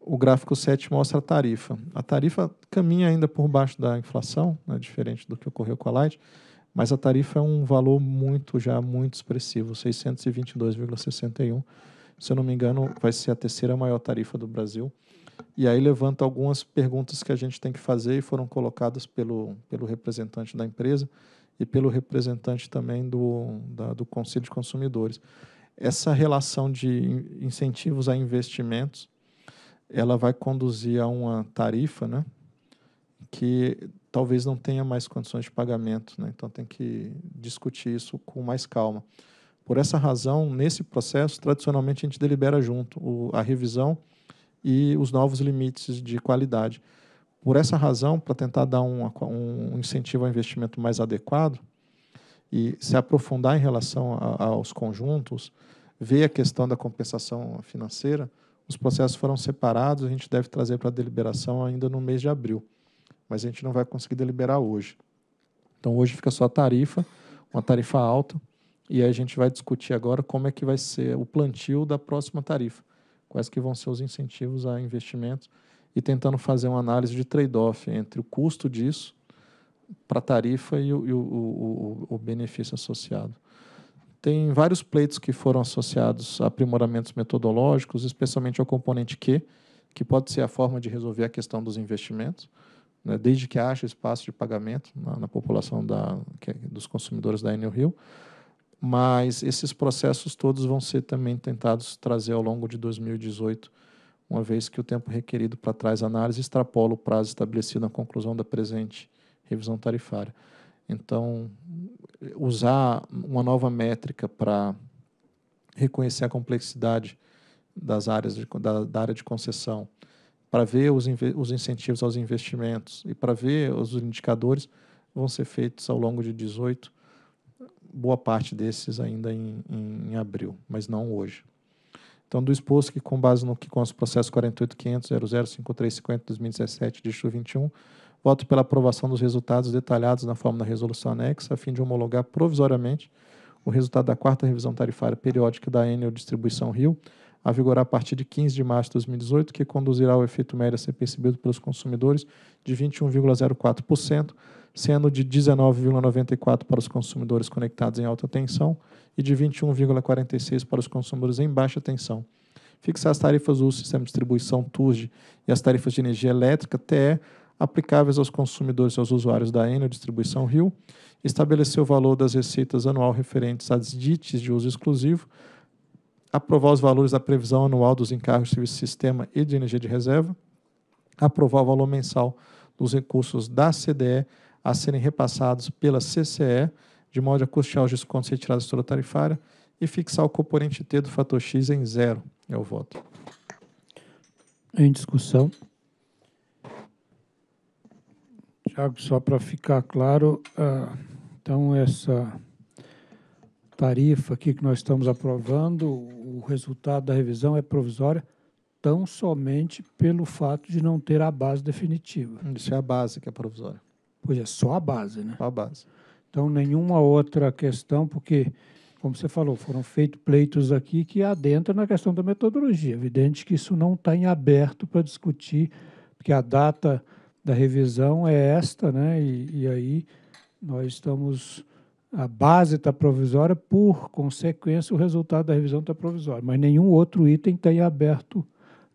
Speaker 2: O gráfico 7 mostra a tarifa. A tarifa caminha ainda por baixo da inflação, né, diferente do que ocorreu com a Light, mas a tarifa é um valor muito, já muito expressivo, 622,61. Se eu não me engano, vai ser a terceira maior tarifa do Brasil. E aí levanta algumas perguntas que a gente tem que fazer e foram colocadas pelo, pelo representante da empresa e pelo representante também do, da, do Conselho de Consumidores. Essa relação de incentivos a investimentos, ela vai conduzir a uma tarifa, né, que talvez não tenha mais condições de pagamento, né? Então tem que discutir isso com mais calma. Por essa razão, nesse processo, tradicionalmente a gente delibera junto o, a revisão e os novos limites de qualidade. Por essa razão, para tentar dar um, um, incentivo ao investimento mais adequado e se aprofundar em relação a, aos conjuntos, ver a questão da compensação financeira, os processos foram separados, a gente deve trazer para deliberação ainda no mês de abril, mas a gente não vai conseguir deliberar hoje. Então, hoje fica só a tarifa, uma tarifa alta, e a gente vai discutir agora como é que vai ser o plantio da próxima tarifa, quais que vão ser os incentivos a investimentos, e tentando fazer uma análise de trade-off entre o custo disso para a tarifa e, o, e o, o, o, benefício associado. Tem vários pleitos que foram associados a aprimoramentos metodológicos, especialmente ao componente Q, que pode ser a forma de resolver a questão dos investimentos, né, desde que haja espaço de pagamento na, na população da, é, dos consumidores da Enel Rio. Mas esses processos todos vão ser também tentados trazer ao longo de 2018 uma vez que o tempo requerido para trás análise extrapola o prazo estabelecido na conclusão da presente revisão tarifária. Então, usar uma nova métrica para reconhecer a complexidade das áreas de, da, da, área de concessão, para ver os, os incentivos aos investimentos e para ver os indicadores vão ser feitos ao longo de 18, boa parte desses ainda em, em, em abril, mas não hoje. Então, do exposto que, com base no que consta o processo 48.500.005350.2017, de dígito 21, voto pela aprovação dos resultados detalhados na forma da resolução anexa, a fim de homologar provisoriamente o resultado da quarta revisão tarifária periódica da Enel Distribuição Rio, a vigorar a partir de 15 de março de 2018, que conduzirá ao efeito médio a ser percebido pelos consumidores de 21,04%, sendo de 19,94 para os consumidores conectados em alta tensão e de 21,46 para os consumidores em baixa tensão. Fixar as tarifas do sistema de distribuição TURGE e as tarifas de energia elétrica TE aplicáveis aos consumidores e aos usuários da Enel Distribuição Rio, estabelecer o valor das receitas anual referentes às DITs de uso exclusivo, aprovar os valores da previsão anual dos encargos de serviço de sistema e de energia de reserva, aprovar o valor mensal dos recursos da CDE a serem repassados pela CCE, de modo a custear os descontos retirados da estrutura tarifária e fixar o componente T do fator X em
Speaker 4: zero. É o voto. Em discussão. Tiago, só para ficar claro, uh, então essa tarifa aqui que nós estamos aprovando, o resultado da revisão é provisória tão somente pelo fato de não ter a base definitiva. Isso é a base que é provisória. Pois é, só a base, né? Só a base. Então, nenhuma outra questão, porque, como você falou, foram feitos pleitos aqui que adentram na questão da metodologia. Evidente que isso não está em aberto para discutir, porque a data da revisão é esta, né? E, e aí nós estamos. A base está provisória, por consequência, o resultado da revisão está provisório. Mas nenhum outro item está em aberto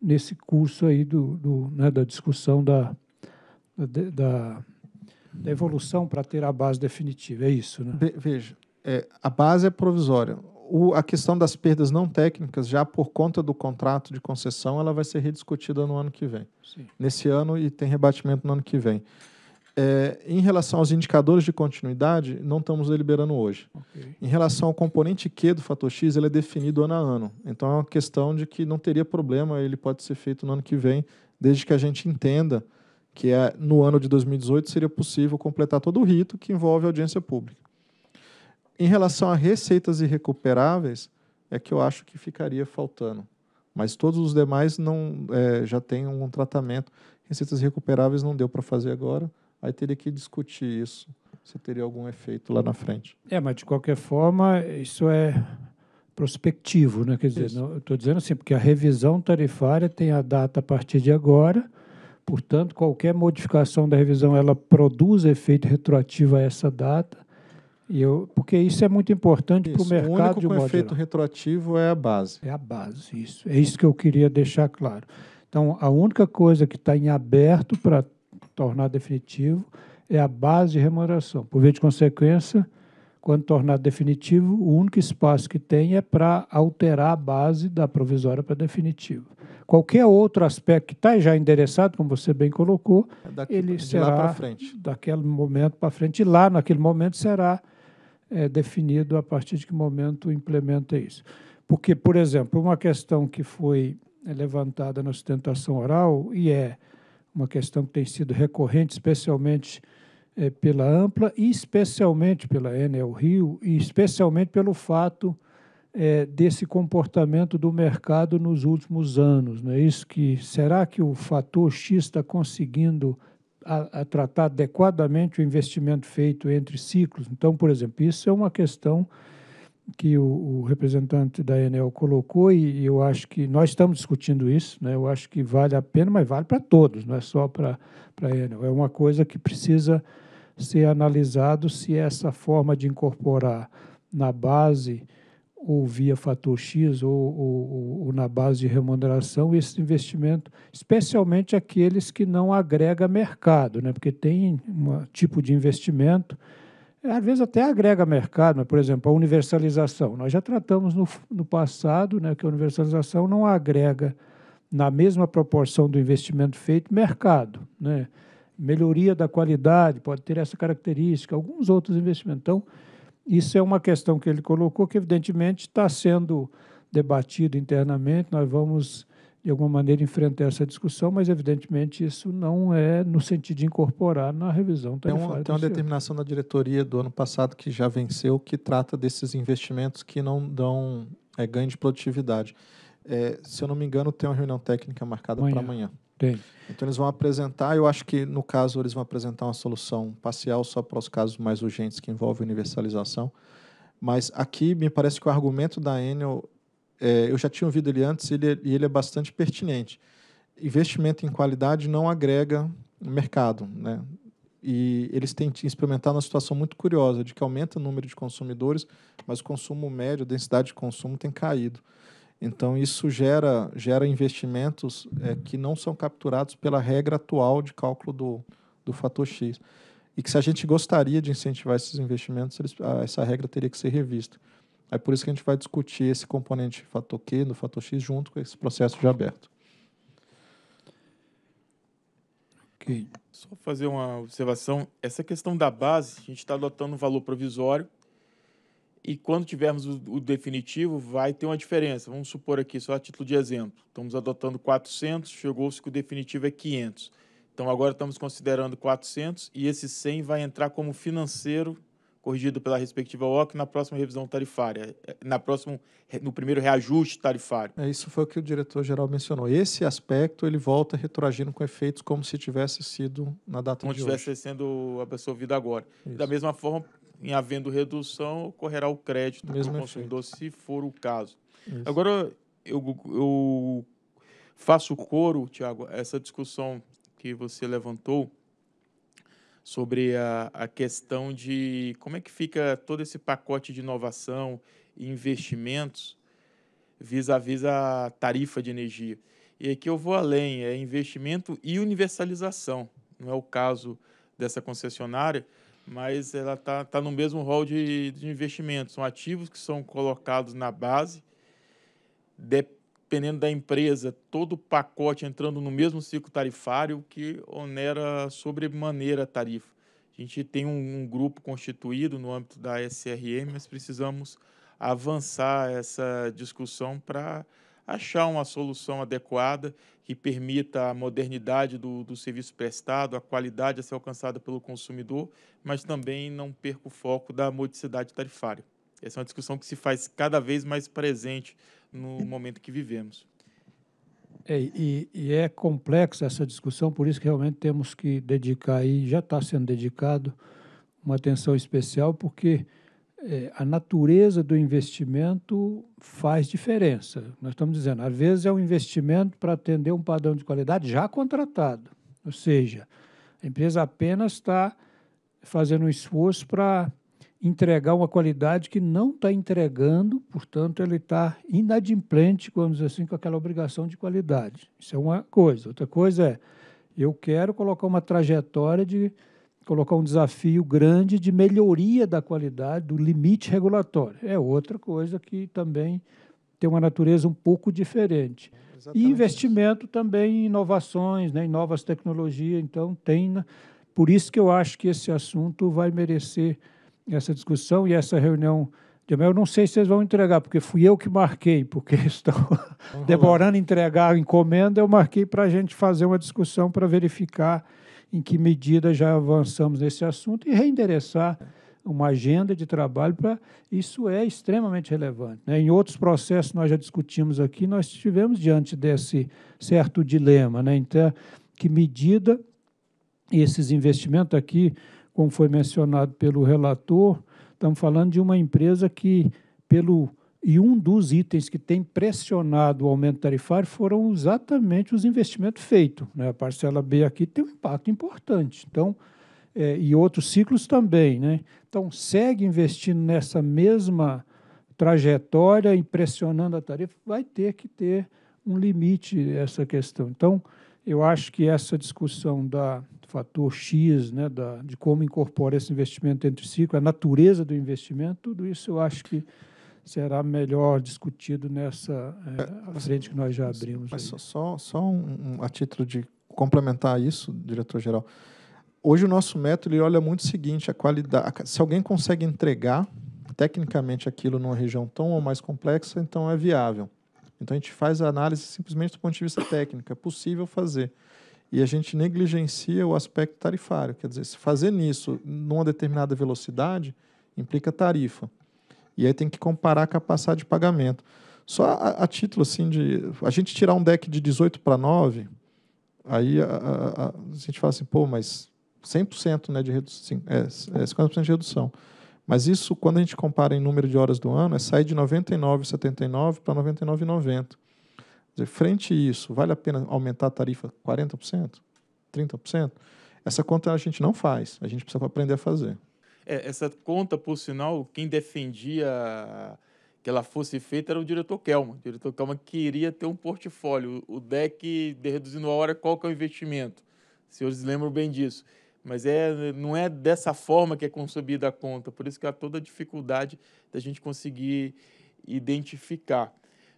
Speaker 4: nesse curso aí do, do né, da discussão da, da, da da evolução para ter a base definitiva. É isso, né? Veja,
Speaker 2: é, a base é provisória. O, a questão das perdas não técnicas, já por conta do contrato de concessão, ela vai ser rediscutida no ano que vem. Sim. Nesse ano e tem rebatimento no ano que vem. É, em relação aos indicadores de continuidade, não estamos deliberando hoje. Okay. Em relação ao componente Q do fator X, ele é definido ano a ano. Então é uma questão de que não teria problema, ele pode ser feito no ano que vem, desde que a gente entenda que é no ano de 2018 seria possível completar todo o rito que envolve audiência pública. Em relação a receitas irrecuperáveis, é que eu acho que ficaria faltando, mas todos os demais não é, já têm um tratamento. Receitas irrecuperáveis não deu para fazer agora, aí teria que discutir isso, se teria algum efeito lá na frente.
Speaker 4: É, mas de qualquer forma, isso é prospectivo, né? Quer dizer, estou dizendo assim, porque a revisão tarifária tem a data a partir de agora Portanto, qualquer modificação da revisão ela produz efeito retroativo a essa data. E eu, porque isso é muito importante para o mercado o único de com efeito geral.
Speaker 2: retroativo é a base. É a base,
Speaker 4: isso. É isso que eu queria deixar claro. Então, a única coisa que está em aberto para tornar definitivo é a base de remuneração. Por via de consequência, quando tornar definitivo, o único espaço que tem é para alterar a base da provisória para definitivo. Qualquer outro aspecto que está já endereçado, como você bem colocou,
Speaker 2: é Daqui, ele será
Speaker 4: daquele momento para frente. E lá, naquele momento, será é, definido a partir de que momento implementa isso. Porque, por exemplo, uma questão que foi é, levantada na sustentação oral e é uma questão que tem sido recorrente, especialmente é, pela Ampla e especialmente pela Enel Rio e especialmente pelo fato é, desse comportamento do mercado nos últimos anos. Não é isso que será que o fator X está conseguindo a, a tratar adequadamente o investimento feito entre ciclos? Então, por exemplo, isso é uma questão que o, o, representante da Enel colocou e, e, eu acho que nós estamos discutindo isso, né? Eu acho que vale a pena, mas vale para todos, não é só para para Enel. É uma coisa que precisa ser analisado se essa forma de incorporar na base ou via fator X ou, ou, ou, na base de remuneração esse investimento, especialmente aqueles que não agrega mercado, né? porque tem um tipo de investimento, é, às vezes até agrega mercado, mas, por exemplo, a universalização. Nós já tratamos no, no passado né, que a universalização não agrega, na mesma proporção do investimento feito, mercado. Né? Melhoria da qualidade pode ter essa característica, alguns outros investimentos. Então, isso é uma questão que ele colocou, que evidentemente está sendo debatido internamente. Nós vamos, de alguma maneira, enfrentar essa discussão, mas evidentemente isso não é no sentido de incorporar na revisão Tem, um, tem uma
Speaker 2: determinação da diretoria do ano passado que já venceu, que trata desses investimentos que não dão é, ganho de produtividade. É, se eu não me engano, tem uma reunião técnica marcada para amanhã.
Speaker 4: Então
Speaker 2: eles vão apresentar, eu acho que no caso eles vão apresentar uma solução parcial só para os casos mais urgentes que envolvem universalização. Mas aqui me parece que o argumento da Enel, é, eu já tinha ouvido ele antes é, e ele, ele, é bastante pertinente. Investimento em qualidade não agrega mercado, né? E eles têm experimentado uma situação muito curiosa, de que aumenta o número de consumidores, mas o consumo médio, a densidade de consumo tem caído. Então, isso gera, gera investimentos é, que não são capturados pela regra atual de cálculo do, do fator X. E que se a gente gostaria de incentivar esses investimentos, eles, a, ah, essa regra teria que ser revista. É por isso que a gente vai discutir esse componente fator Q no fator X junto com esse processo de aberto. Ok.
Speaker 6: Só fazer uma observação. Essa questão da base, a gente está adotando um valor provisório e quando tivermos o, o, definitivo, vai ter uma diferença. Vamos supor aqui, só a título de exemplo, estamos adotando 400, chegou-se que o definitivo é 500. Então, agora estamos considerando 400 e esse 100 vai entrar como financeiro, corrigido pela respectiva OC, na próxima revisão tarifária, eh, na próximo, no primeiro reajuste tarifário. É, isso
Speaker 2: foi o que o diretor-geral mencionou. Esse aspecto ele volta retroagindo com efeitos como se tivesse sido na data como de hoje. Como estivesse
Speaker 6: sendo absorvido agora. Isso. Da mesma forma, em havendo redução, ocorrerá o crédito Mesmo do consumidor, se for o caso. Isso. Agora, eu, eu faço coro, Tiago, essa discussão que você levantou sobre a, a questão de como é que fica todo esse pacote de inovação e investimentos vis-à-vis -vis a tarifa de energia. E aqui eu vou além, é investimento e universalização. Não é o caso dessa concessionária, mas ela está tá no mesmo rol de, de investimentos. São ativos que são colocados na base, dependendo da empresa, todo o pacote entrando no mesmo ciclo tarifário que onera sobremaneira a tarifa. A gente tem um, um grupo constituído no âmbito da SRM, mas precisamos avançar essa discussão para achar uma solução adequada que permita a modernidade do, do serviço prestado, a qualidade a ser alcançada pelo consumidor, mas também não perca o foco da modicidade tarifária. Essa é uma discussão que se faz cada vez mais presente no momento que vivemos.
Speaker 4: É, e, e, é complexa essa discussão, por isso que realmente temos que dedicar, e já está sendo dedicado, uma atenção especial, porque é, a natureza do investimento faz diferença. Nós estamos dizendo, às vezes é um investimento para atender um padrão de qualidade já contratado, ou seja, a empresa apenas está fazendo um esforço para entregar uma qualidade que não está entregando, portanto, ele está inadimplente, vamos dizer assim, com aquela obrigação de qualidade. Isso é uma coisa. Outra coisa é, eu quero colocar uma trajetória de colocar um desafio grande de melhoria da qualidade do limite regulatório. É outra coisa que também tem uma natureza um pouco diferente. Exatamente. E investimento também em inovações, né, em novas tecnologias. Então, tem. Né? Por isso que eu acho que esse assunto vai merecer essa discussão e essa reunião. Eu não sei se vocês vão entregar, porque fui eu que marquei, porque estão demorando a entregar a encomenda, eu marquei para a gente fazer uma discussão para verificar em que medida já avançamos nesse assunto e reendereçar uma agenda de trabalho para isso é extremamente relevante. Né? Em outros processos nós já discutimos aqui, nós estivemos diante desse certo dilema, né? Então, que medida esses investimentos aqui, como foi mencionado pelo relator, estamos falando de uma empresa que pelo e um dos itens que tem pressionado o aumento tarifário foram exatamente os investimentos feitos. Né? A parcela B aqui tem um impacto importante. Então, é, e outros ciclos também. Né? Então, segue investindo nessa mesma trajetória, impressionando a tarifa, vai ter que ter um limite essa questão. Então, eu acho que essa discussão da fator X, né, da, de como incorporar esse investimento entre ciclo, a natureza do investimento, tudo isso eu acho que será melhor discutido nessa é, é frente que nós já abrimos. Mas aí. só, só um,
Speaker 2: um, a título de complementar isso, diretor-geral. Hoje o nosso método ele olha muito o seguinte, a qualidade, se alguém consegue entregar tecnicamente aquilo numa região tão ou mais complexa, então é viável. Então a gente faz a análise simplesmente do ponto de vista técnico, é possível fazer. E a gente negligencia o aspecto tarifário, quer dizer, se fazer nisso numa determinada velocidade implica tarifa. E aí tem que comparar a capacidade de pagamento. Só a, a título assim de a gente tirar um deck de 18 para 9, aí a, a, a, gente fala assim, pô, mas 100% né, de redução, é, é 50% de redução. Mas isso, quando a gente compara em número de horas do ano, é sair de 99,79 para 99,90. Frente a isso, vale a pena aumentar a tarifa 40%, 30%? Essa conta a gente não faz, a gente precisa aprender a fazer.
Speaker 6: É, essa conta, por sinal, quem defendia que ela fosse feita era o diretor Kelma. O diretor Kelma queria ter um portfólio. O DEC, de reduzindo a hora, qual que é o investimento? Os senhores lembram bem disso. Mas é, não é dessa forma que é concebida a conta. Por isso que há toda a dificuldade da gente conseguir identificar.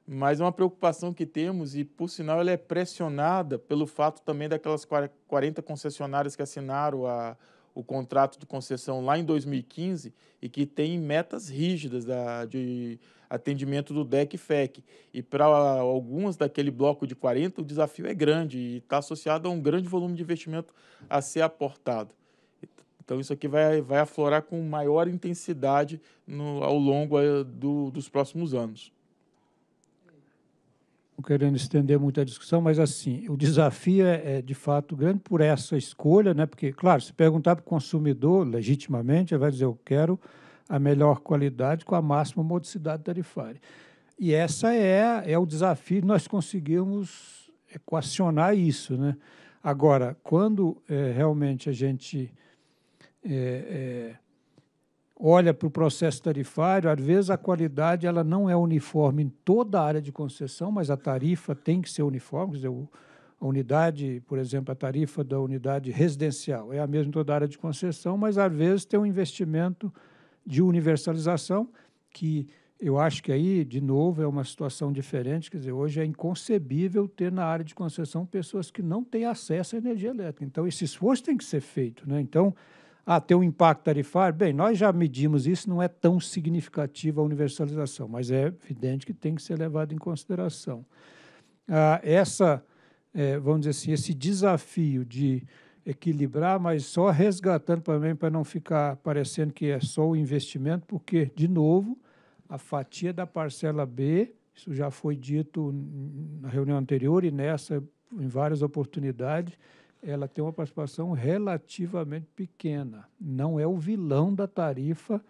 Speaker 6: Mas é uma preocupação que temos e, por sinal, ela é pressionada pelo fato também daquelas 40 concessionárias que assinaram a, o contrato de concessão lá em 2015 e que tem metas rígidas da, de atendimento do DEC e FEC. E para algumas daquele bloco de 40, o desafio é grande e está associado a um grande volume de investimento a ser aportado. Então, isso aqui vai, vai aflorar com maior intensidade no, ao longo eh, do, dos próximos anos não
Speaker 4: querendo estender muito a discussão, mas assim, o desafio é, é, de fato grande por essa escolha, né? Porque, claro, se perguntar para o consumidor, legitimamente, ele vai dizer: eu quero a melhor qualidade com a máxima modicidade tarifária. E essa é, é o desafio nós conseguimos equacionar isso, né? Agora, quando é, realmente a gente é, é, olha para o processo tarifário, às vezes a qualidade ela não é uniforme em toda a área de concessão, mas a tarifa tem que ser uniforme, quer dizer, a unidade, por exemplo, a tarifa da unidade residencial é a mesma em toda a área de concessão, mas às vezes tem um investimento de universalização que eu acho que aí, de novo, é uma situação diferente. Quer dizer, hoje é inconcebível ter na área de concessão pessoas que não têm acesso à energia elétrica. Então, esse esforço tem que ser feito. Né? Então, ah, tem um impacto tarifário? Bem, nós já medimos isso, não é tão significativa a universalização, mas é evidente que tem que ser levado em consideração. Ah, essa, é, vamos dizer assim, esse desafio de equilibrar, mas só resgatando também para não ficar parecendo que é só o investimento, porque, de novo, a fatia da parcela B, isso já foi dito na reunião anterior e nessa, em várias oportunidades, ela tem uma participação relativamente pequena. Não é o vilão da tarifa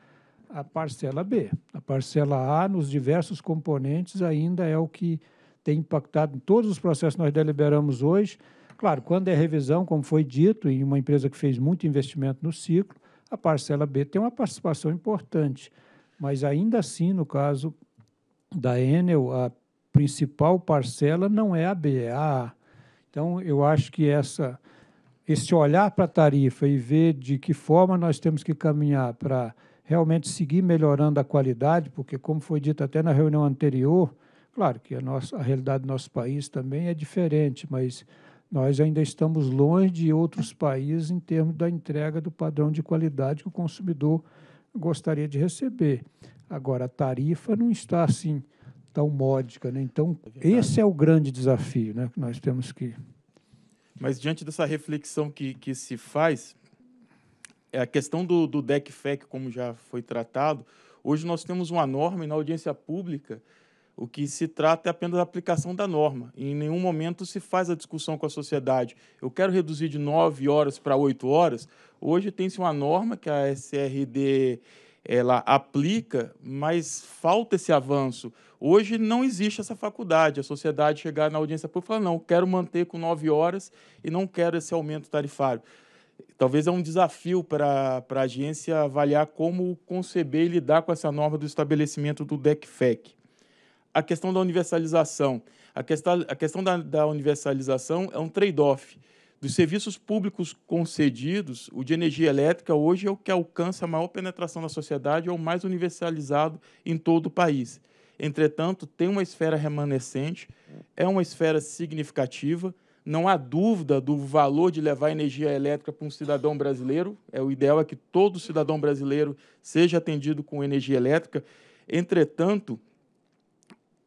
Speaker 4: a parcela B. A parcela A, nos diversos componentes, ainda é o que tem impactado em todos os processos que nós deliberamos hoje. Claro, quando é revisão, como foi dito, em uma empresa que fez muito investimento no ciclo, a parcela B tem uma participação importante. Mas ainda assim, no caso da Enel, a principal parcela não é a B, é a A. Então, eu acho que essa, esse olhar para a tarifa e ver de que forma nós temos que caminhar para realmente seguir melhorando a qualidade, porque, como foi dito até na reunião anterior, claro que a, nossa, a realidade do nosso país também é diferente, mas nós ainda estamos longe de outros países em termos da entrega do padrão de qualidade que o consumidor gostaria de receber. Agora, a tarifa não está assim tão módica. Né? Então, é esse é o grande desafio né? que nós temos que.
Speaker 6: Mas, diante dessa reflexão que, que se faz, é a questão do, do DECFEC, como já foi tratado, hoje nós temos uma norma e na audiência pública o que se trata é apenas da aplicação da norma. Em nenhum momento se faz a discussão com a sociedade. Eu quero reduzir de nove horas para oito horas. Hoje tem-se uma norma que a SRD ela aplica, mas falta esse avanço. Hoje não existe essa faculdade, a sociedade chegar na audiência pública e falar, não, quero manter com nove horas e não quero esse aumento tarifário. Talvez é um desafio para a agência avaliar como conceber e lidar com essa norma do estabelecimento do DECFEC. A questão da universalização. A questão, a questão da, da universalização é um trade-off. Dos serviços públicos concedidos, o de energia elétrica hoje é o que alcança a maior penetração na sociedade, é o mais universalizado em todo o país. Entretanto, tem uma esfera remanescente, é uma esfera significativa. Não há dúvida do valor de levar energia elétrica para um cidadão brasileiro. É o ideal é que todo cidadão brasileiro seja atendido com energia elétrica. Entretanto,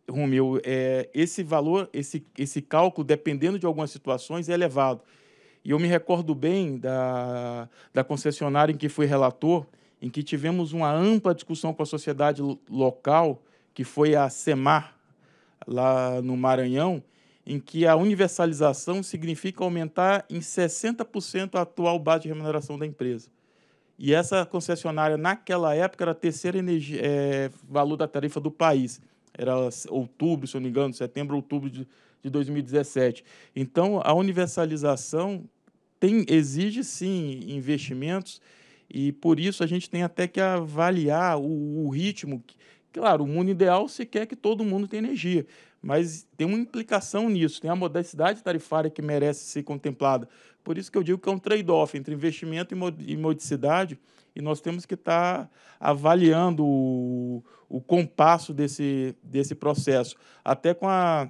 Speaker 6: Romeu, é, esse valor, esse, esse cálculo, dependendo de algumas situações, é elevado. E eu me recordo bem da, da concessionária em que fui relator, em que tivemos uma ampla discussão com a sociedade local que foi a SEMAR, lá no Maranhão, em que a universalização significa aumentar em 60% a atual base de remuneração da empresa. E essa concessionária, naquela época, era a terceira energia, é, valor da tarifa do país. Era outubro, se não me engano, setembro, outubro de, de 2017. Então, a universalização tem, exige, sim, investimentos e, por isso, a gente tem até que avaliar o, o ritmo Claro, o mundo ideal se quer que todo mundo tenha energia, mas tem uma implicação nisso, tem a modicidade tarifária que merece ser contemplada. Por isso que eu digo que é um trade-off entre investimento e modicidade, e nós temos que estar tá avaliando o, o compasso desse, desse processo, até com a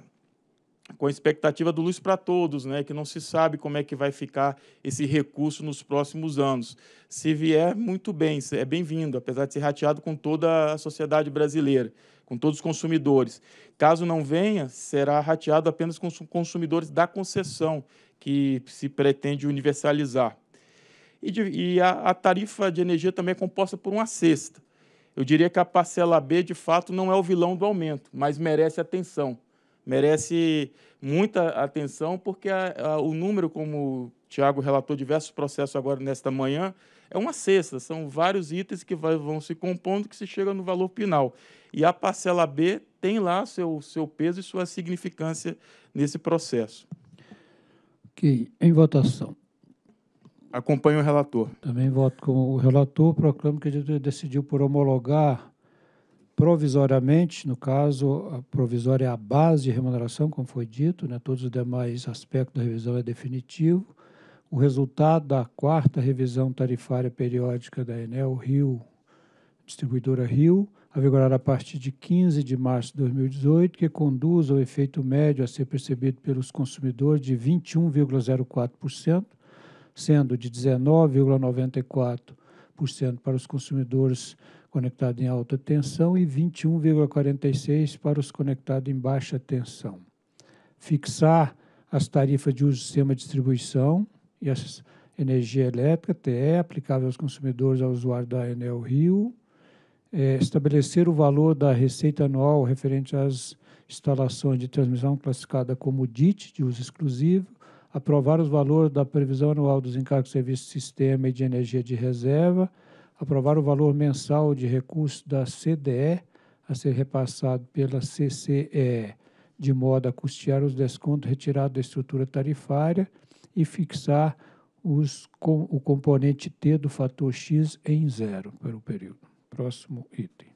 Speaker 6: com a expectativa do Luz para Todos, né, que não se sabe como é que vai ficar esse recurso nos próximos anos. Se vier, muito bem, é bem-vindo, apesar de ser rateado com toda a sociedade brasileira, com todos os consumidores. Caso não venha, será rateado apenas com os consumidores da concessão, que se pretende universalizar. E, de, e a, a tarifa de energia também é composta por uma cesta. Eu diria que a parcela B, de fato, não é o vilão do aumento, mas merece atenção merece muita atenção, porque a, a, o número, como o Tiago relatou diversos processos agora nesta manhã, é uma cesta, são vários itens que vai, vão se compondo que se chega no valor final. E a parcela B tem lá seu, seu peso e sua significância nesse processo.
Speaker 4: Ok, em votação.
Speaker 6: Acompanho o relator.
Speaker 4: Também voto com o relator, proclamo que ele decidiu por homologar provisoriamente, no caso, a provisória é a base de remuneração, como foi dito, né, todos os demais aspectos da revisão é definitivo. O resultado da quarta revisão tarifária periódica da Enel Rio, distribuidora Rio, a vigorar a partir de 15 de março de 2018, que conduz ao efeito médio a ser percebido pelos consumidores de 21,04%, sendo de 19,94% para os consumidores conectados em alta tensão e 21,46 para os conectados em baixa tensão. Fixar as tarifas de uso do sistema de distribuição e a energia elétrica, TE, aplicável aos consumidores ao usuário da Enel Rio. É, estabelecer o valor da receita anual referente às instalações de transmissão classificada como DIT, de uso exclusivo. Aprovar os valores da previsão anual dos encargos de serviço de sistema e de energia de reserva aprovar o valor mensal de recursos da CDE a ser repassado pela CCE, de modo a custear os descontos retirados da estrutura tarifária e fixar os, com, o componente T do fator X em zero para o período. Próximo item.